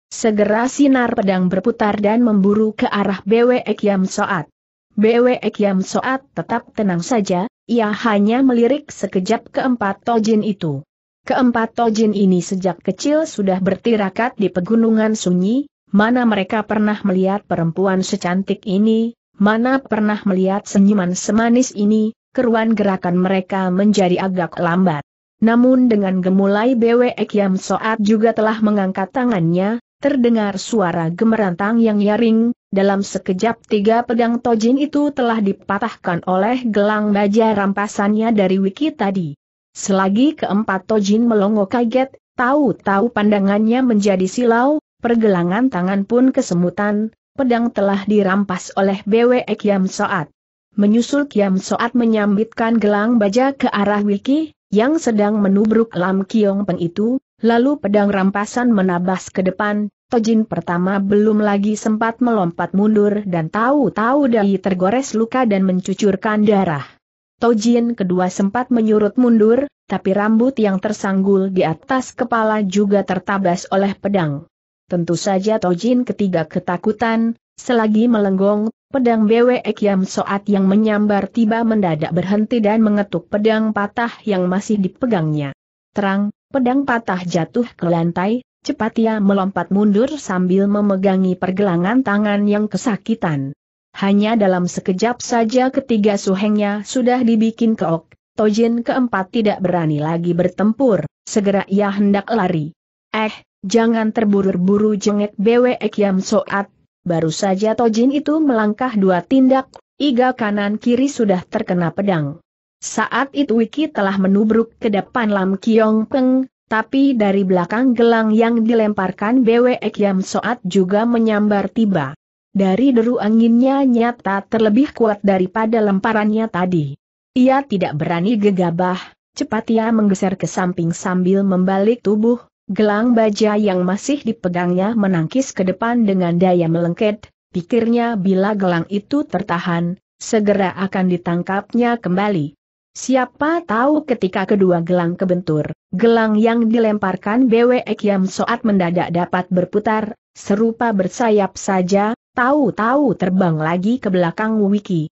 Segera sinar pedang berputar dan memburu ke arah BW Ekyam Soat. BW Ekyam Soat tetap tenang saja, ia hanya melirik sekejap keempat tojin itu. Keempat tojin ini sejak kecil sudah bertirakat di pegunungan sunyi, mana mereka pernah melihat perempuan secantik ini, mana pernah melihat senyuman semanis ini, keruan gerakan mereka menjadi agak lambat. Namun dengan gemulai BWE Kiam Soat juga telah mengangkat tangannya, terdengar suara gemerantang yang nyaring, dalam sekejap tiga pedang tojin itu telah dipatahkan oleh gelang baja rampasannya dari wiki tadi. Selagi keempat tojin melongo kaget, tahu-tahu pandangannya menjadi silau, pergelangan tangan pun kesemutan, pedang telah dirampas oleh BWE Kiam Soat. Menyusul Kiam Soat menyambitkan gelang baja ke arah Wiki, yang sedang menubruk Lam Kiong Peng itu, lalu pedang rampasan menabas ke depan, Tojin pertama belum lagi sempat melompat mundur dan tahu-tahu dai tergores luka dan mencucurkan darah. Tojin kedua sempat menyurut mundur, tapi rambut yang tersanggul di atas kepala juga tertabas oleh pedang. Tentu saja Tojin ketiga ketakutan, Selagi melenggong, pedang Bwe Kiam Soat yang menyambar tiba mendadak berhenti dan mengetuk pedang patah yang masih dipegangnya. Terang, pedang patah jatuh ke lantai, cepat ia melompat mundur sambil memegangi pergelangan tangan yang kesakitan. Hanya dalam sekejap saja ketiga suhengnya sudah dibikin keok, Tojin keempat tidak berani lagi bertempur, segera ia hendak lari. Eh, jangan terburu-buru jengek Bwe Kiam Soat, Baru saja Tojin itu melangkah dua tindak, iga kanan kiri sudah terkena pedang. Saat itu Wiki telah menubruk ke depan Lam Kiong Peng, tapi dari belakang gelang yang dilemparkan Bwe Yam Soat juga menyambar tiba. Dari deru anginnya nyata terlebih kuat daripada lemparannya tadi. Ia tidak berani gegabah, cepat ia menggeser ke samping sambil membalik tubuh, Gelang baja yang masih dipegangnya menangkis ke depan dengan daya melengket, pikirnya bila gelang itu tertahan, segera akan ditangkapnya kembali. Siapa tahu ketika kedua gelang kebentur, gelang yang dilemparkan BW Ekyam Soat mendadak dapat berputar, serupa bersayap saja, tahu-tahu terbang lagi ke belakang Wiki.